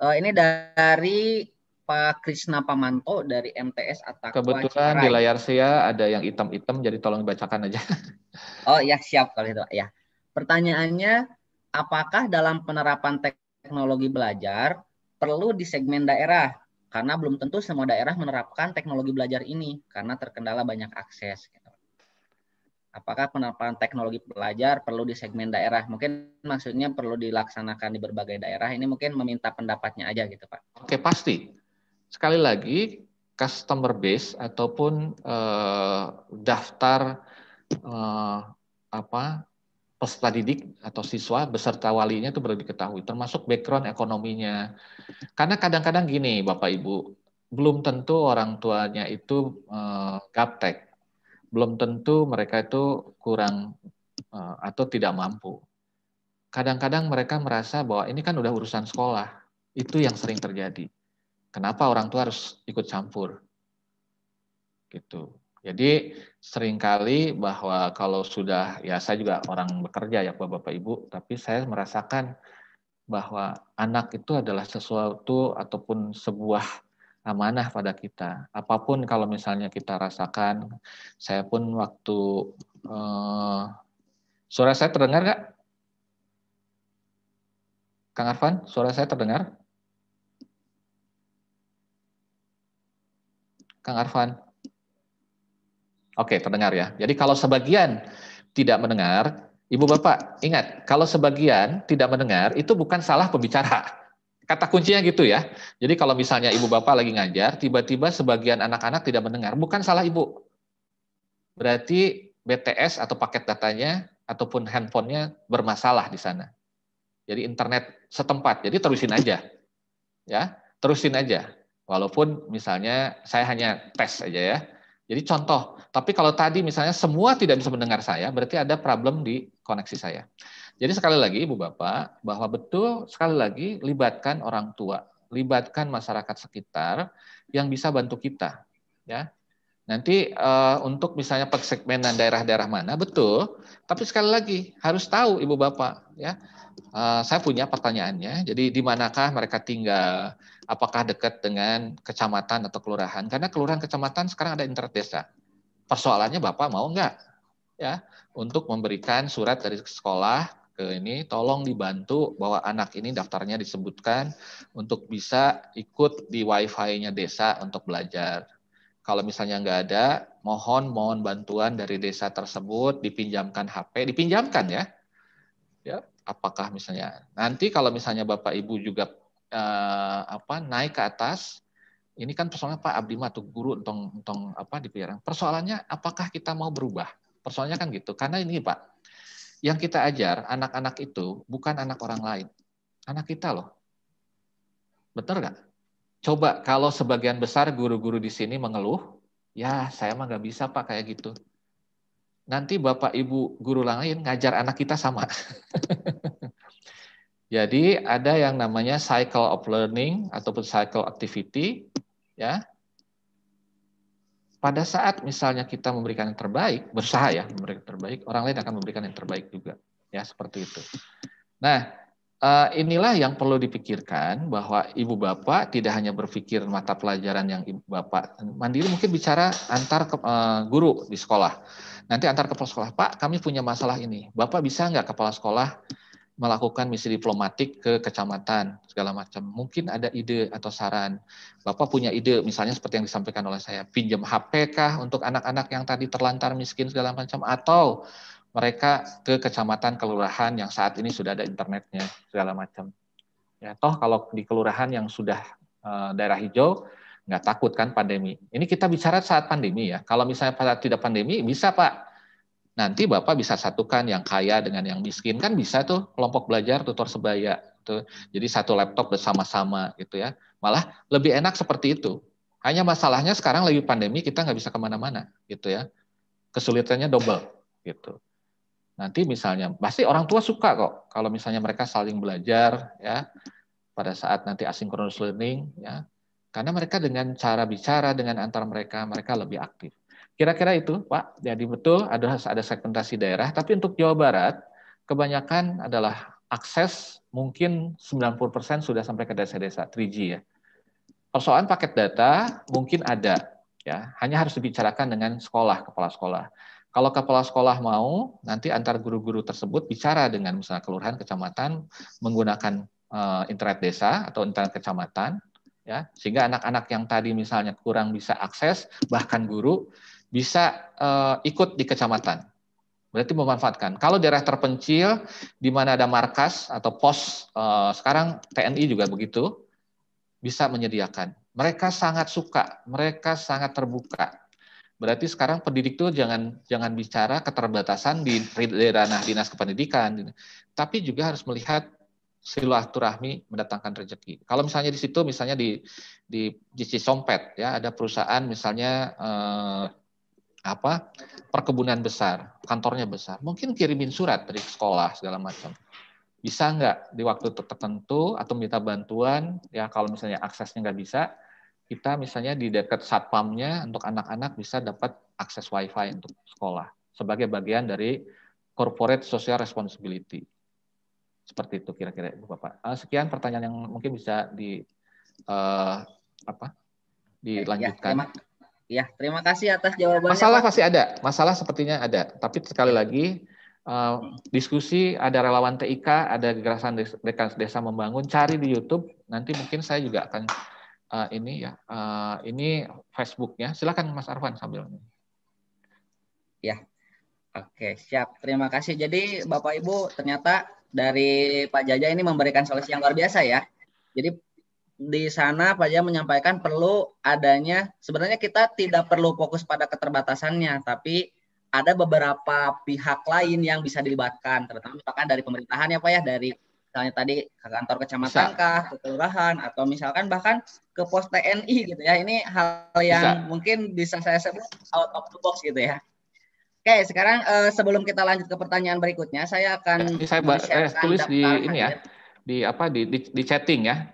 Uh, ini dari Pak Krisna Pamanto dari MTS atau Kebetulan Cikarai. di layar saya ada yang hitam-hitam, jadi tolong dibacakan aja. <laughs> Oh ya siap kalau itu ya. Pertanyaannya, apakah dalam penerapan teknologi belajar perlu di segmen daerah? Karena belum tentu semua daerah menerapkan teknologi belajar ini karena terkendala banyak akses apakah penerapan teknologi pelajar perlu di segmen daerah? Mungkin maksudnya perlu dilaksanakan di berbagai daerah. Ini mungkin meminta pendapatnya aja gitu, Pak. Oke, pasti. Sekali lagi, customer base ataupun eh, daftar eh, apa peserta didik atau siswa beserta walinya itu perlu diketahui, termasuk background ekonominya. Karena kadang-kadang gini, Bapak Ibu, belum tentu orang tuanya itu eh, gaptek belum tentu mereka itu kurang uh, atau tidak mampu. Kadang-kadang mereka merasa bahwa ini kan udah urusan sekolah. Itu yang sering terjadi. Kenapa orang tua harus ikut campur? Gitu. Jadi seringkali bahwa kalau sudah ya saya juga orang bekerja ya Bapak Ibu, tapi saya merasakan bahwa anak itu adalah sesuatu ataupun sebuah amanah pada kita. Apapun kalau misalnya kita rasakan, saya pun waktu uh, suara saya terdengar nggak? Kang Arfan, suara saya terdengar? Kang Arfan? Oke, terdengar ya. Jadi kalau sebagian tidak mendengar, Ibu Bapak, ingat, kalau sebagian tidak mendengar, itu bukan salah pembicara kata kuncinya gitu ya. Jadi kalau misalnya ibu bapak lagi ngajar, tiba-tiba sebagian anak-anak tidak mendengar, bukan salah ibu. Berarti BTS atau paket datanya ataupun handphonenya bermasalah di sana. Jadi internet setempat. Jadi terusin aja. Ya, terusin aja. Walaupun misalnya saya hanya tes aja ya. Jadi contoh, tapi kalau tadi misalnya semua tidak bisa mendengar saya, berarti ada problem di koneksi saya. Jadi sekali lagi Ibu Bapak, bahwa betul sekali lagi libatkan orang tua, libatkan masyarakat sekitar yang bisa bantu kita, ya. Nanti uh, untuk misalnya persegmenan daerah-daerah mana betul, tapi sekali lagi harus tahu ibu bapak ya. Uh, saya punya pertanyaannya. Jadi di manakah mereka tinggal? Apakah dekat dengan kecamatan atau kelurahan? Karena kelurahan kecamatan sekarang ada internet desa. Persoalannya bapak mau enggak? ya untuk memberikan surat dari sekolah ke ini, tolong dibantu bahwa anak ini daftarnya disebutkan untuk bisa ikut di wifi-nya desa untuk belajar. Kalau misalnya nggak ada, mohon mohon bantuan dari desa tersebut dipinjamkan HP, dipinjamkan ya. Ya, apakah misalnya nanti kalau misalnya Bapak Ibu juga eh, apa naik ke atas, ini kan persoalannya Pak Abdi mah guru entong entong apa di Persoalannya apakah kita mau berubah? Persoalannya kan gitu. Karena ini Pak, yang kita ajar anak-anak itu bukan anak orang lain. Anak kita loh. Betul nggak? Coba kalau sebagian besar guru-guru di sini mengeluh, ya saya mah nggak bisa pak kayak gitu. Nanti bapak ibu guru lain ngajar anak kita sama. <laughs> Jadi ada yang namanya cycle of learning ataupun cycle activity, ya pada saat misalnya kita memberikan yang terbaik, berusaha ya memberikan yang terbaik, orang lain akan memberikan yang terbaik juga, ya seperti itu. Nah, eh, inilah yang perlu dipikirkan bahwa ibu bapak tidak hanya berpikir mata pelajaran yang ibu bapak mandiri, mungkin bicara antar ke, eh, guru di sekolah. Nanti antar kepala sekolah, Pak, kami punya masalah ini, bapak bisa nggak kepala sekolah melakukan misi diplomatik ke kecamatan segala macam. Mungkin ada ide atau saran. Bapak punya ide misalnya seperti yang disampaikan oleh saya, pinjam HP kah untuk anak-anak yang tadi terlantar miskin segala macam atau mereka ke kecamatan kelurahan yang saat ini sudah ada internetnya segala macam. Ya, toh kalau di kelurahan yang sudah e, daerah hijau nggak takut kan pandemi. Ini kita bicara saat pandemi ya. Kalau misalnya pada tidak pandemi bisa Pak nanti Bapak bisa satukan yang kaya dengan yang miskin kan bisa tuh kelompok belajar tutor sebaya tuh Jadi satu laptop bersama-sama gitu ya. Malah lebih enak seperti itu. Hanya masalahnya sekarang lagi pandemi kita nggak bisa kemana-mana gitu ya. Kesulitannya double gitu. Nanti misalnya pasti orang tua suka kok kalau misalnya mereka saling belajar ya pada saat nanti asynchronous learning ya. Karena mereka dengan cara bicara dengan antar mereka mereka lebih aktif. Kira-kira itu, Pak. Jadi betul ada ada segmentasi daerah, tapi untuk Jawa Barat kebanyakan adalah akses mungkin 90% sudah sampai ke desa-desa 3G ya. Persoalan paket data mungkin ada ya, hanya harus dibicarakan dengan sekolah, kepala sekolah. Kalau kepala sekolah mau, nanti antar guru-guru tersebut bicara dengan misalnya kelurahan, kecamatan menggunakan uh, internet desa atau internet kecamatan ya, sehingga anak-anak yang tadi misalnya kurang bisa akses bahkan guru bisa uh, ikut di kecamatan. Berarti memanfaatkan. Kalau daerah terpencil, di mana ada markas atau pos, uh, sekarang TNI juga begitu, bisa menyediakan. Mereka sangat suka, mereka sangat terbuka. Berarti sekarang pendidik itu jangan jangan bicara keterbatasan di ranah dinas kependidikan, tapi juga harus melihat silaturahmi mendatangkan rezeki. Kalau misalnya di situ, misalnya di di di Cisompet ya ada perusahaan misalnya eh, apa perkebunan besar, kantornya besar, mungkin kirimin surat dari sekolah segala macam. Bisa nggak di waktu tertentu atau minta bantuan ya kalau misalnya aksesnya nggak bisa, kita misalnya di dekat satpamnya untuk anak-anak bisa dapat akses wifi untuk sekolah sebagai bagian dari corporate social responsibility. Seperti itu kira-kira Bu Bapak. Eh, sekian pertanyaan yang mungkin bisa di uh, apa? Ya, dilanjutkan. Ya, ya, Ya, terima kasih atas jawabannya. Masalah pasti ada, masalah sepertinya ada. Tapi sekali lagi eh, diskusi ada relawan TIK, ada gerakan desa, membangun, cari di YouTube. Nanti mungkin saya juga akan eh, ini ya, eh, ini Facebooknya. Silakan Mas Arfan sambil. ini Ya, oke siap. Terima kasih. Jadi Bapak Ibu ternyata dari Pak Jaja ini memberikan solusi yang luar biasa ya. Jadi di sana Pak Jaya menyampaikan perlu adanya sebenarnya kita tidak perlu fokus pada keterbatasannya tapi ada beberapa pihak lain yang bisa dilibatkan terutama misalkan dari pemerintahan ya Pak ya dari misalnya tadi kantor kecamatan kah kelurahan atau misalkan bahkan ke pos TNI gitu ya ini hal yang bisa. mungkin bisa saya sebut out of the box gitu ya Oke, sekarang eh, sebelum kita lanjut ke pertanyaan berikutnya, saya akan saya eh, tulis di ini ya, di apa di, di, di chatting ya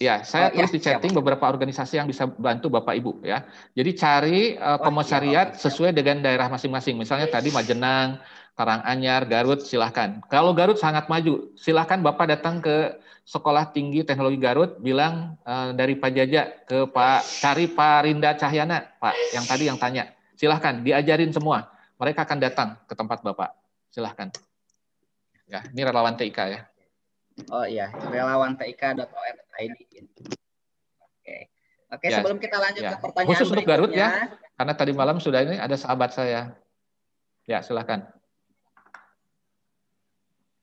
Ya, saya oh, ya, terus ya, di chatting siap. beberapa organisasi yang bisa bantu Bapak Ibu ya. Jadi cari uh, eh, komisariat oh, sesuai dengan daerah masing-masing. Misalnya tadi Majenang, Karanganyar, Garut silahkan. Kalau Garut sangat maju, silahkan Bapak datang ke Sekolah Tinggi Teknologi Garut bilang uh, dari Pak Jaja ke Pak cari Pak Rinda Cahyana, Pak yang tadi yang tanya. Silahkan diajarin semua. Mereka akan datang ke tempat Bapak. Silahkan. Ya, ini relawan TIK ya. Oh iya, relawan tik.or.id. Gitu. Oke. Oke, ya, sebelum kita lanjut ya. ke pertanyaan Khusus untuk Garut ya, karena tadi malam sudah ini ada sahabat saya. Ya, silahkan.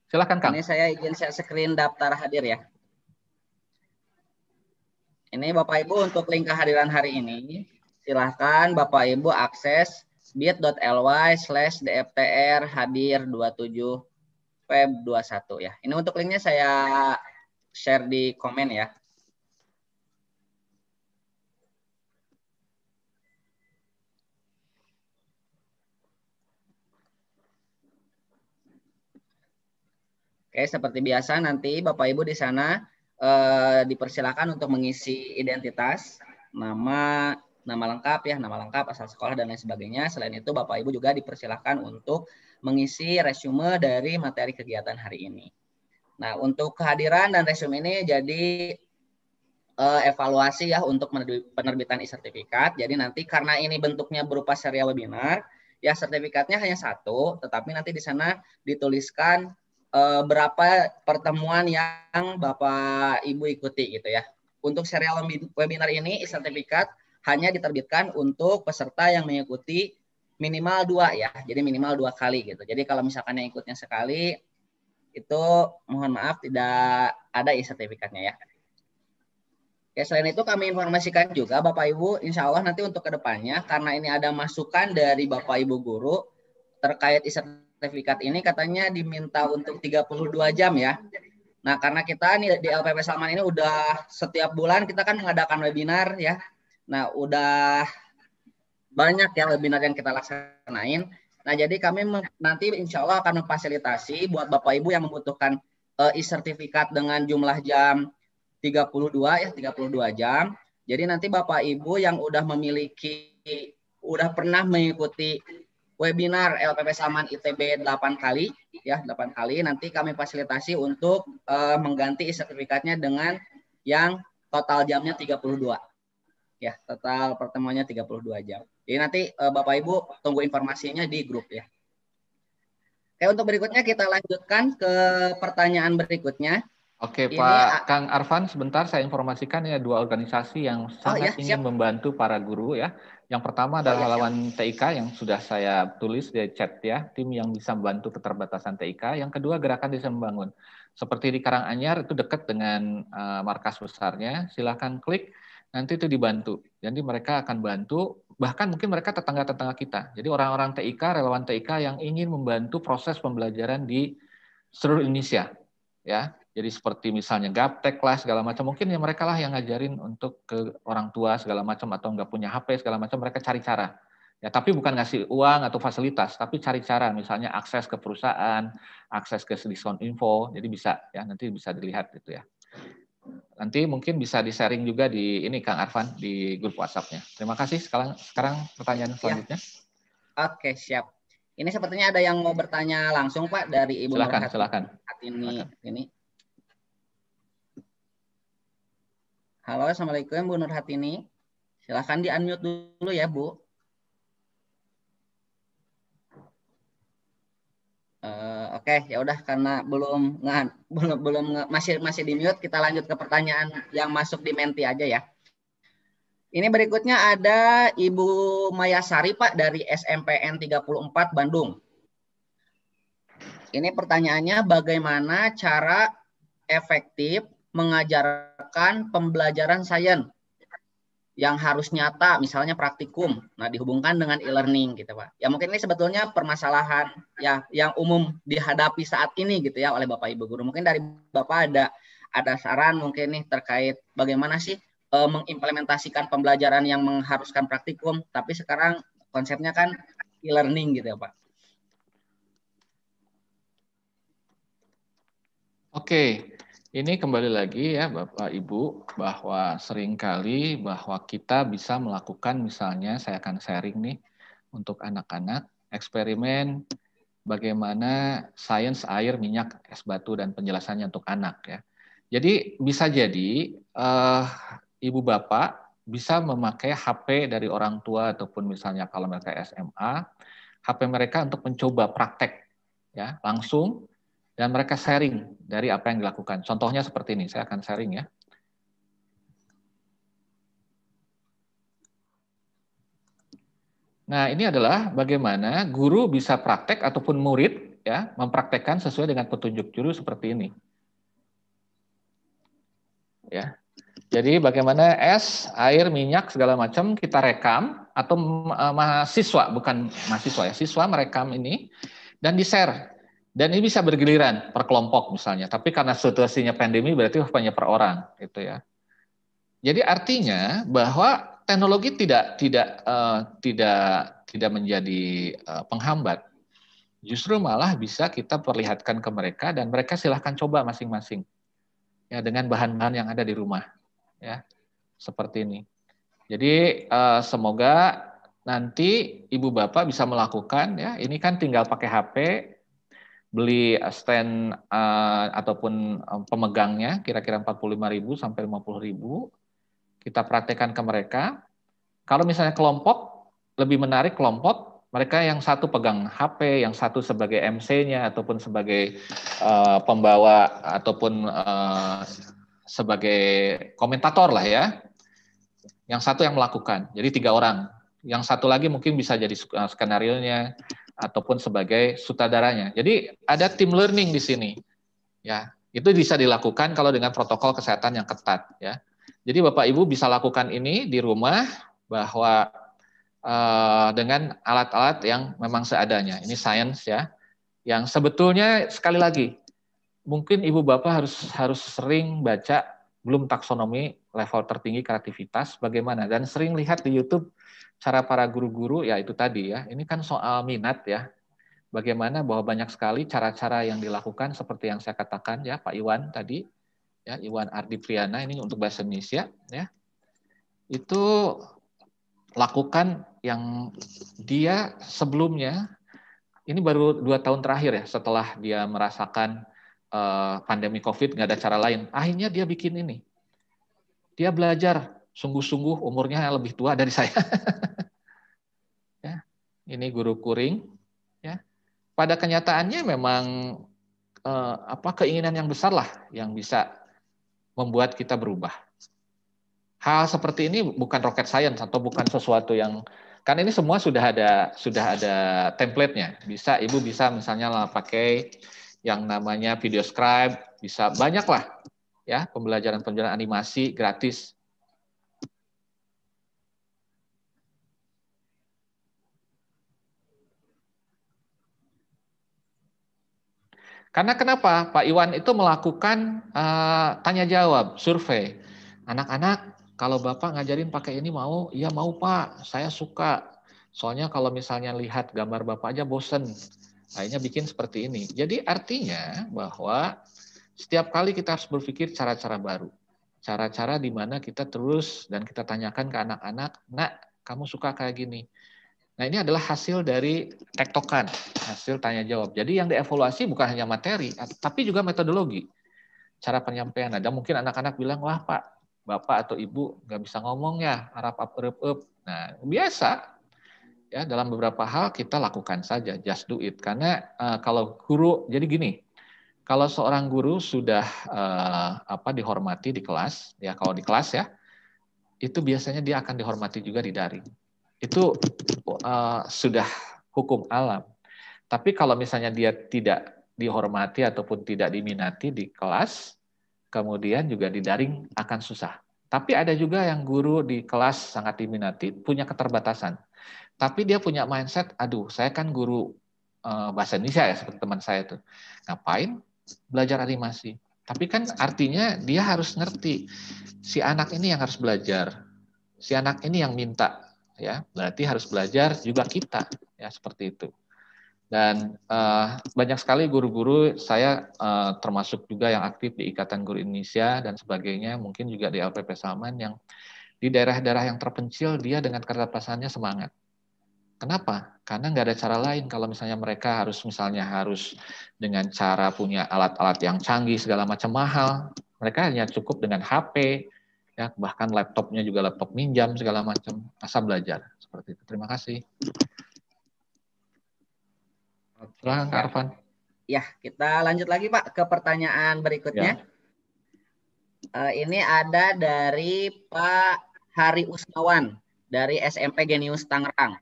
Silahkan, Kang. Ini saya izin saya screen daftar hadir ya. Ini Bapak Ibu untuk link kehadiran hari ini, silahkan Bapak Ibu akses bit.ly slash dftr hadir 27 Feb 21 ya. Ini untuk linknya saya share di komen ya. Oke, seperti biasa nanti Bapak Ibu di sana eh, dipersilakan untuk mengisi identitas, nama, nama lengkap ya, nama lengkap, asal sekolah dan lain sebagainya. Selain itu Bapak Ibu juga dipersilakan untuk mengisi resume dari materi kegiatan hari ini. Nah, untuk kehadiran dan resume ini jadi uh, evaluasi ya untuk penerbitan e-sertifikat. Jadi nanti karena ini bentuknya berupa serial webinar, ya sertifikatnya hanya satu, tetapi nanti di sana dituliskan uh, berapa pertemuan yang Bapak Ibu ikuti gitu ya. Untuk serial webinar ini e-sertifikat hanya diterbitkan untuk peserta yang mengikuti minimal dua ya. Jadi minimal dua kali gitu. Jadi kalau misalkan yang ikutnya sekali itu mohon maaf tidak ada e sertifikatnya ya. Oke, selain itu kami informasikan juga Bapak Ibu, insya Allah nanti untuk kedepannya karena ini ada masukan dari Bapak Ibu guru terkait e sertifikat ini katanya diminta untuk 32 jam ya. Nah, karena kita nih di LPP Salman ini udah setiap bulan kita kan mengadakan webinar ya. Nah, udah banyak ya webinar yang kita laksanain. Nah, jadi kami nanti insya Allah akan memfasilitasi buat Bapak Ibu yang membutuhkan eh, e-sertifikat dengan jumlah jam 32 ya, 32 jam. Jadi nanti Bapak Ibu yang udah memiliki udah pernah mengikuti webinar LPP Saman ITB 8 kali ya, 8 kali nanti kami fasilitasi untuk uh, mengganti sertifikatnya dengan yang total jamnya 32. Ya, total pertemuannya 32 jam. Jadi nanti uh, Bapak Ibu tunggu informasinya di grup ya. Oke, untuk berikutnya kita lanjutkan ke pertanyaan berikutnya. Oke, Ini, Pak Kang Arfan, sebentar saya informasikan ya dua organisasi yang oh, sangat ya, ingin siap. membantu para guru ya. Yang pertama oh, iya, adalah lawan TIK yang sudah saya tulis di chat ya, tim yang bisa membantu keterbatasan TIK. Yang kedua Gerakan Desa Membangun. Seperti di Karanganyar itu dekat dengan uh, markas besarnya, Silakan klik nanti itu dibantu. Jadi mereka akan bantu bahkan mungkin mereka tetangga-tetangga kita. Jadi orang-orang TIK, relawan TIK yang ingin membantu proses pembelajaran di seluruh Indonesia. Ya, jadi seperti misalnya gaptek kelas segala macam, mungkin ya mereka lah yang ngajarin untuk ke orang tua segala macam atau nggak punya HP segala macam, mereka cari cara. Ya, tapi bukan ngasih uang atau fasilitas, tapi cari cara, misalnya akses ke perusahaan, akses ke diskon info, jadi bisa ya nanti bisa dilihat gitu ya. Nanti mungkin bisa di-sharing juga di ini Kang Arfan di grup WhatsApp-nya. Terima kasih. Sekarang sekarang pertanyaan iya. selanjutnya. Ya. Oke, siap. Ini sepertinya ada yang mau bertanya langsung Pak dari Ibu Silakan, Nurhat. silakan. ini ini. Halo, Assalamualaikum Bu ini Silahkan di-unmute dulu ya, Bu. Uh, Oke, okay, ya udah karena belum ngan belum belum nge, masih masih di mute, kita lanjut ke pertanyaan yang masuk di Menti aja ya. Ini berikutnya ada Ibu Mayasari Pak dari SMPN 34 Bandung. Ini pertanyaannya bagaimana cara efektif mengajarkan pembelajaran sains yang harus nyata, misalnya praktikum. Nah, dihubungkan dengan e-learning gitu, Pak. Ya mungkin ini sebetulnya permasalahan ya yang umum dihadapi saat ini gitu ya oleh Bapak Ibu guru. Mungkin dari Bapak ada ada saran mungkin nih terkait bagaimana sih e, mengimplementasikan pembelajaran yang mengharuskan praktikum, tapi sekarang konsepnya kan e-learning gitu ya, Pak. Oke, ini kembali lagi ya Bapak Ibu bahwa seringkali bahwa kita bisa melakukan misalnya saya akan sharing nih untuk anak-anak eksperimen bagaimana sains air, minyak, es batu dan penjelasannya untuk anak ya. Jadi bisa jadi uh, ibu bapak bisa memakai HP dari orang tua ataupun misalnya kalau mereka SMA, HP mereka untuk mencoba praktek ya langsung dan mereka sharing dari apa yang dilakukan. Contohnya seperti ini, saya akan sharing ya. Nah, ini adalah bagaimana guru bisa praktek ataupun murid ya mempraktekkan sesuai dengan petunjuk juru seperti ini. Ya. Jadi bagaimana es, air, minyak segala macam kita rekam atau eh, mahasiswa bukan mahasiswa ya, siswa merekam ini dan di-share dan ini bisa bergiliran per kelompok misalnya, tapi karena situasinya pandemi berarti hanya per orang gitu ya. Jadi artinya bahwa teknologi tidak tidak uh, tidak tidak menjadi uh, penghambat. Justru malah bisa kita perlihatkan ke mereka dan mereka silahkan coba masing-masing ya dengan bahan-bahan yang ada di rumah ya seperti ini. Jadi uh, semoga nanti ibu bapak bisa melakukan ya ini kan tinggal pakai HP beli stand uh, ataupun eh, pemegangnya kira-kira 45.000 sampai 50.000 kita praktekkan ke mereka kalau misalnya kelompok lebih menarik kelompok mereka yang satu pegang HP, yang satu sebagai MC-nya ataupun sebagai uh, pembawa ataupun uh, sebagai komentator lah ya. Yang satu yang melakukan. Jadi tiga orang. Yang satu lagi mungkin bisa jadi skenario nya ataupun sebagai sutradaranya. Jadi ada team learning di sini. Ya, itu bisa dilakukan kalau dengan protokol kesehatan yang ketat ya. Jadi Bapak Ibu bisa lakukan ini di rumah bahwa uh, dengan alat-alat yang memang seadanya. Ini sains ya. Yang sebetulnya sekali lagi mungkin Ibu Bapak harus harus sering baca belum taksonomi level tertinggi kreativitas bagaimana dan sering lihat di YouTube cara para guru-guru ya itu tadi ya. Ini kan soal minat ya. Bagaimana bahwa banyak sekali cara-cara yang dilakukan seperti yang saya katakan ya Pak Iwan tadi ya Iwan Ardi Priana ini untuk bahasa Indonesia ya. Itu lakukan yang dia sebelumnya ini baru dua tahun terakhir ya setelah dia merasakan eh, pandemi COVID nggak ada cara lain akhirnya dia bikin ini dia belajar sungguh-sungguh umurnya lebih tua dari saya. <laughs> ya, ini guru kuring. Ya. Pada kenyataannya memang eh, apa keinginan yang besar lah yang bisa membuat kita berubah. Hal seperti ini bukan rocket science atau bukan sesuatu yang kan ini semua sudah ada sudah ada template-nya. Bisa ibu bisa misalnya lah pakai yang namanya video scribe, bisa banyaklah ya pembelajaran pembelajaran animasi gratis Karena kenapa Pak Iwan itu melakukan uh, tanya jawab, survei. Anak-anak kalau Bapak ngajarin pakai ini mau? Iya mau Pak, saya suka. Soalnya kalau misalnya lihat gambar Bapak aja bosen. Akhirnya bikin seperti ini. Jadi artinya bahwa setiap kali kita harus berpikir cara-cara baru. Cara-cara di mana kita terus dan kita tanyakan ke anak-anak, nak kamu suka kayak gini Nah ini adalah hasil dari tektokan, hasil tanya jawab. Jadi yang dievaluasi bukan hanya materi, tapi juga metodologi, cara penyampaian. Ada mungkin anak-anak bilang, wah pak, bapak atau ibu nggak bisa ngomong ya, harap up, up, up. Nah biasa, ya dalam beberapa hal kita lakukan saja, just do it. Karena uh, kalau guru, jadi gini, kalau seorang guru sudah uh, apa dihormati di kelas, ya kalau di kelas ya, itu biasanya dia akan dihormati juga di daring itu uh, sudah hukum alam. Tapi kalau misalnya dia tidak dihormati ataupun tidak diminati di kelas, kemudian juga di daring akan susah. Tapi ada juga yang guru di kelas sangat diminati, punya keterbatasan. Tapi dia punya mindset, aduh, saya kan guru uh, bahasa Indonesia ya seperti teman saya itu. Ngapain belajar animasi? Tapi kan artinya dia harus ngerti si anak ini yang harus belajar. Si anak ini yang minta ya berarti harus belajar juga kita ya seperti itu dan uh, banyak sekali guru-guru saya uh, termasuk juga yang aktif di Ikatan Guru Indonesia dan sebagainya mungkin juga di LPP Saman yang di daerah-daerah yang terpencil dia dengan keterbatasannya semangat Kenapa? Karena nggak ada cara lain kalau misalnya mereka harus misalnya harus dengan cara punya alat-alat yang canggih segala macam mahal. Mereka hanya cukup dengan HP, ya bahkan laptopnya juga laptop minjam segala macam asal belajar seperti itu terima kasih Terang, ya. Arfan ya kita lanjut lagi Pak ke pertanyaan berikutnya ya. Eh, ini ada dari Pak Hari Usmawan dari SMP Genius Tangerang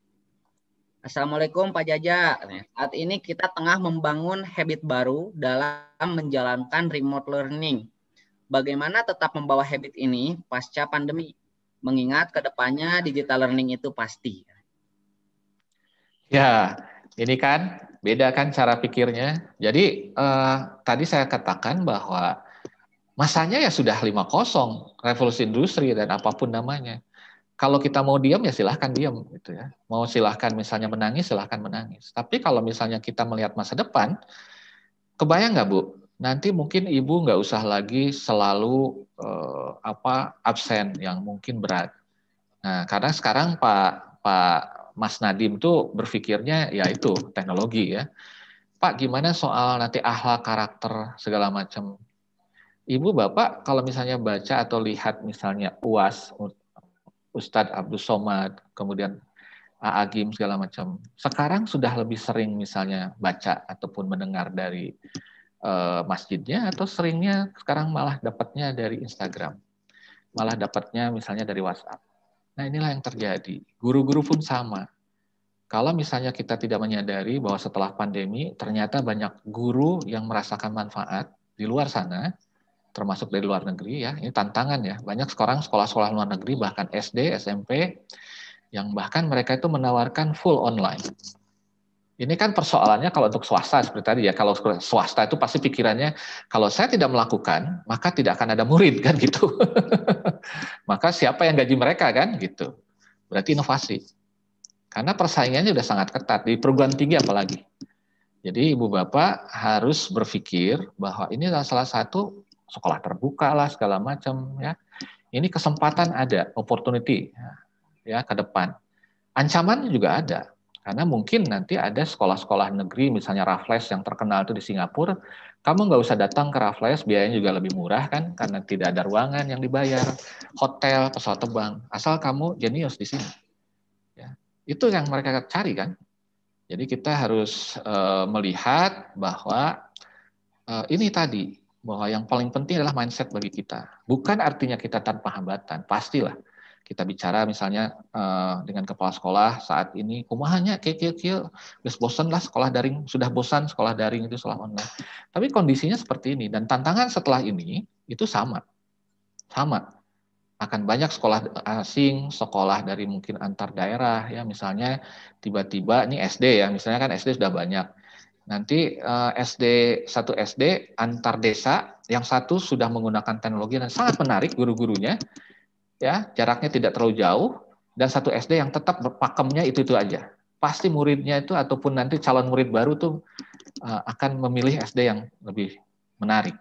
Assalamualaikum Pak Jaja. Saat ini kita tengah membangun habit baru dalam menjalankan remote learning bagaimana tetap membawa habit ini pasca pandemi, mengingat kedepannya digital learning itu pasti. Ya, ini kan beda kan cara pikirnya. Jadi eh, tadi saya katakan bahwa masanya ya sudah 5-0 revolusi industri dan apapun namanya. Kalau kita mau diam ya silahkan diam gitu ya. Mau silahkan misalnya menangis silahkan menangis. Tapi kalau misalnya kita melihat masa depan, kebayang nggak Bu? nanti mungkin ibu nggak usah lagi selalu eh, apa absen yang mungkin berat. Nah, karena sekarang Pak Pak Mas Nadim tuh berpikirnya ya itu teknologi ya. Pak gimana soal nanti ahlak karakter segala macam. Ibu Bapak kalau misalnya baca atau lihat misalnya puas Ustadz Abdul Somad, kemudian Aagim segala macam. Sekarang sudah lebih sering misalnya baca ataupun mendengar dari Eh, masjidnya atau seringnya sekarang malah dapatnya dari Instagram. Malah dapatnya misalnya dari WhatsApp. Nah, inilah yang terjadi. Guru-guru pun sama. Kalau misalnya kita tidak menyadari bahwa setelah pandemi ternyata banyak guru yang merasakan manfaat di luar sana, termasuk dari luar negeri ya. Ini tantangan ya. Banyak sekarang sekolah-sekolah luar negeri bahkan SD, SMP yang bahkan mereka itu menawarkan full online ini kan persoalannya kalau untuk swasta seperti tadi ya, kalau swasta itu pasti pikirannya kalau saya tidak melakukan maka tidak akan ada murid kan gitu. <laughs> maka siapa yang gaji mereka kan gitu. Berarti inovasi. Karena persaingannya sudah sangat ketat di perguruan tinggi apalagi. Jadi ibu bapak harus berpikir bahwa ini adalah salah satu sekolah terbuka lah segala macam ya. Ini kesempatan ada, opportunity ya ke depan. Ancaman juga ada karena mungkin nanti ada sekolah-sekolah negeri, misalnya Raffles yang terkenal itu di Singapura, kamu nggak usah datang ke Raffles, biayanya juga lebih murah kan, karena tidak ada ruangan yang dibayar, hotel, pesawat terbang, asal kamu jenius di sini. Ya, itu yang mereka cari kan. Jadi kita harus e, melihat bahwa e, ini tadi bahwa yang paling penting adalah mindset bagi kita. Bukan artinya kita tanpa hambatan, pastilah kita bicara misalnya uh, dengan kepala sekolah saat ini kumahanya kecil-kecil terus bosan lah sekolah daring sudah bosan sekolah daring itu selama online tapi kondisinya seperti ini dan tantangan setelah ini itu sama sama akan banyak sekolah asing, sekolah dari mungkin antar daerah ya misalnya tiba-tiba ini SD ya misalnya kan SD sudah banyak. Nanti uh, eh, SD satu SD antar desa yang satu sudah menggunakan teknologi dan sangat menarik guru-gurunya ya jaraknya tidak terlalu jauh dan satu SD yang tetap pakemnya itu itu aja pasti muridnya itu ataupun nanti calon murid baru tuh eh, akan memilih SD yang lebih menarik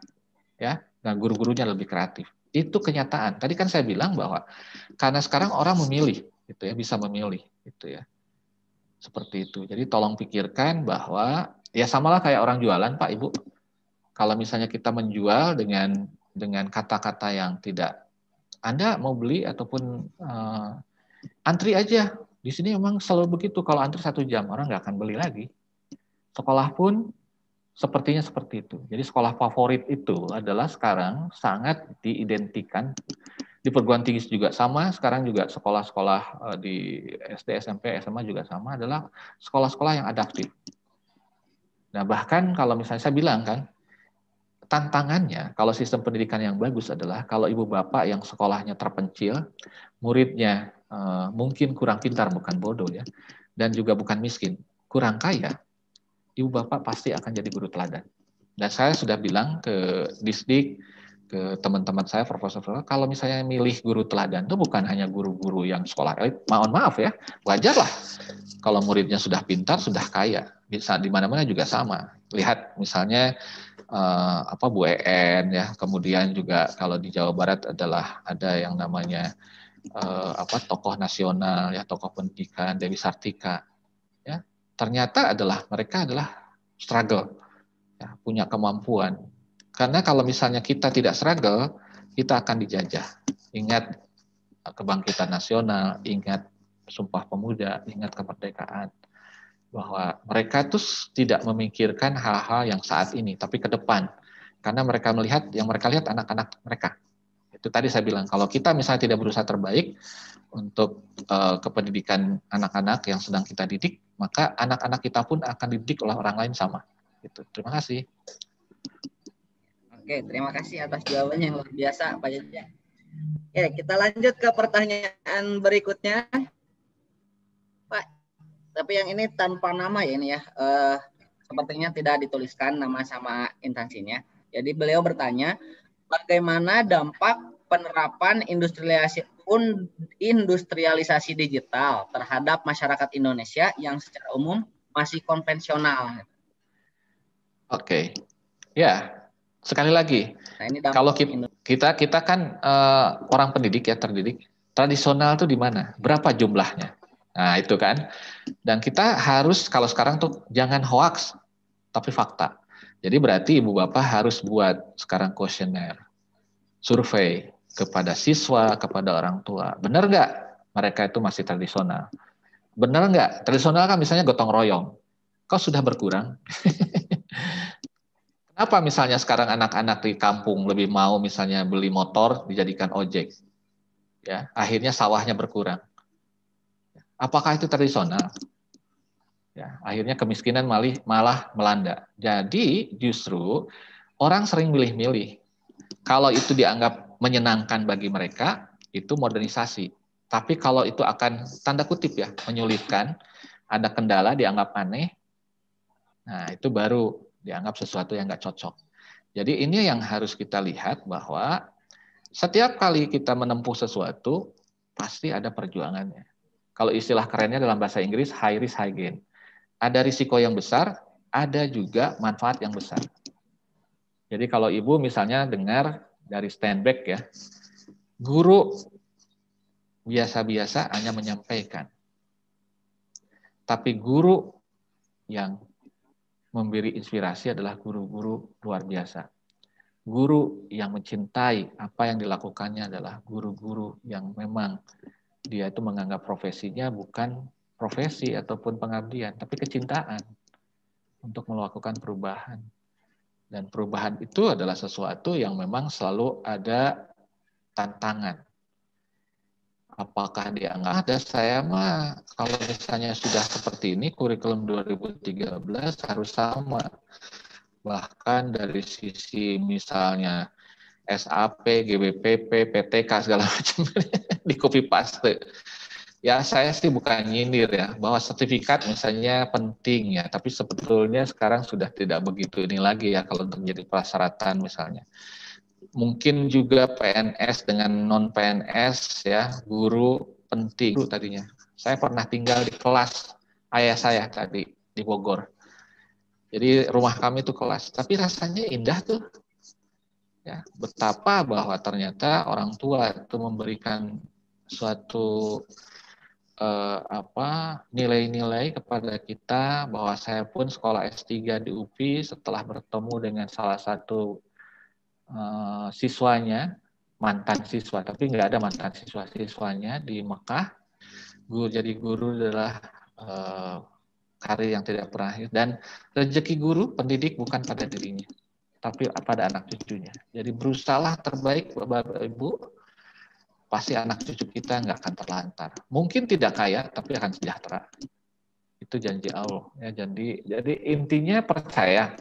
ya dan guru-gurunya lebih kreatif itu kenyataan tadi kan saya bilang bahwa karena sekarang orang memilih itu ya bisa memilih itu ya seperti itu jadi tolong pikirkan bahwa ya samalah kayak orang jualan pak ibu kalau misalnya kita menjual dengan dengan kata-kata yang tidak anda mau beli ataupun uh, antri aja. Di sini memang selalu begitu. Kalau antri satu jam, orang nggak akan beli lagi. Sekolah pun sepertinya seperti itu. Jadi sekolah favorit itu adalah sekarang sangat diidentikan. Di perguruan tinggi juga sama, sekarang juga sekolah-sekolah eh, di SD, SMP, SMA juga sama, adalah sekolah-sekolah yang adaptif. Nah bahkan kalau misalnya saya bilang kan, tantangannya kalau sistem pendidikan yang bagus adalah kalau ibu bapak yang sekolahnya terpencil, muridnya eh, mungkin kurang pintar bukan bodoh ya, dan juga bukan miskin, kurang kaya, ibu bapak pasti akan jadi guru teladan. Dan saya sudah bilang ke disdik, ke teman-teman saya profesor-profesor, kalau misalnya milih guru teladan itu bukan hanya guru-guru yang sekolah elit, mohon maaf ya, wajarlah kalau muridnya sudah pintar, sudah kaya, bisa di mana-mana juga sama. Lihat misalnya uh, apa Bu EN ya. Kemudian juga kalau di Jawa Barat adalah ada yang namanya uh, apa tokoh nasional ya, tokoh pendidikan Dewi Sartika ya. Ternyata adalah mereka adalah struggle ya, punya kemampuan. Karena kalau misalnya kita tidak struggle, kita akan dijajah. Ingat kebangkitan nasional, ingat sumpah pemuda, ingat kemerdekaan bahwa mereka tuh tidak memikirkan hal-hal yang saat ini, tapi ke depan. Karena mereka melihat yang mereka lihat anak-anak mereka. Itu tadi saya bilang kalau kita misalnya tidak berusaha terbaik untuk uh, kependidikan anak-anak yang sedang kita didik, maka anak-anak kita pun akan didik oleh orang lain sama. Itu. Terima kasih. Oke, terima kasih atas jawabannya yang luar biasa, Pak Jajah. ya kita lanjut ke pertanyaan berikutnya. Pak tapi yang ini tanpa nama ya ini ya. Uh, sepertinya tidak dituliskan nama sama intensinya. Jadi beliau bertanya bagaimana dampak penerapan industrialisasi industrialisasi digital terhadap masyarakat Indonesia yang secara umum masih konvensional. Oke, okay. ya sekali lagi nah, ini kalau kita, kita kita kan uh, orang pendidik ya terdidik tradisional itu di mana berapa jumlahnya? Nah, itu kan. Dan kita harus kalau sekarang tuh jangan hoax, tapi fakta. Jadi berarti ibu bapak harus buat sekarang kuesioner, survei kepada siswa, kepada orang tua. Benar nggak mereka itu masih tradisional? Benar nggak? Tradisional kan misalnya gotong royong. Kok sudah berkurang? <laughs> Kenapa misalnya sekarang anak-anak di kampung lebih mau misalnya beli motor dijadikan ojek? Ya, akhirnya sawahnya berkurang Apakah itu tradisional? Ya, akhirnya kemiskinan malih, malah melanda. Jadi justru orang sering milih-milih. Kalau itu dianggap menyenangkan bagi mereka, itu modernisasi. Tapi kalau itu akan tanda kutip ya, menyulitkan, ada kendala dianggap aneh, nah itu baru dianggap sesuatu yang nggak cocok. Jadi ini yang harus kita lihat bahwa setiap kali kita menempuh sesuatu, pasti ada perjuangannya. Kalau istilah kerennya dalam bahasa Inggris high risk high gain. Ada risiko yang besar, ada juga manfaat yang besar. Jadi kalau ibu misalnya dengar dari stand back ya, guru biasa-biasa hanya menyampaikan. Tapi guru yang memberi inspirasi adalah guru-guru luar biasa. Guru yang mencintai apa yang dilakukannya adalah guru-guru yang memang dia itu menganggap profesinya bukan profesi ataupun pengabdian, tapi kecintaan untuk melakukan perubahan. Dan perubahan itu adalah sesuatu yang memang selalu ada tantangan. Apakah dia nggak ada? Saya mah kalau misalnya sudah seperti ini, kurikulum 2013 harus sama. Bahkan dari sisi misalnya SAP, GBPP, PTK segala <laughs> macam di copy paste. Ya saya sih bukan nyindir ya bahwa sertifikat misalnya penting ya, tapi sebetulnya sekarang sudah tidak begitu ini lagi ya kalau untuk menjadi persyaratan misalnya. Mungkin juga PNS dengan non PNS ya guru penting tadinya. Saya pernah tinggal di kelas ayah saya tadi di Bogor. Jadi rumah kami itu kelas, tapi rasanya indah tuh ya betapa bahwa ternyata orang tua itu memberikan suatu eh, apa nilai-nilai kepada kita bahwa saya pun sekolah S3 di UPI setelah bertemu dengan salah satu eh, siswanya mantan siswa tapi nggak ada mantan siswa siswanya di Mekah guru jadi guru adalah eh, karir yang tidak pernah berakhir dan rezeki guru pendidik bukan pada dirinya tapi pada anak cucunya. Jadi berusahalah terbaik Bapak Ibu, pasti anak cucu kita nggak akan terlantar. Mungkin tidak kaya, tapi akan sejahtera. Itu janji Allah. Ya, jadi, jadi intinya percaya,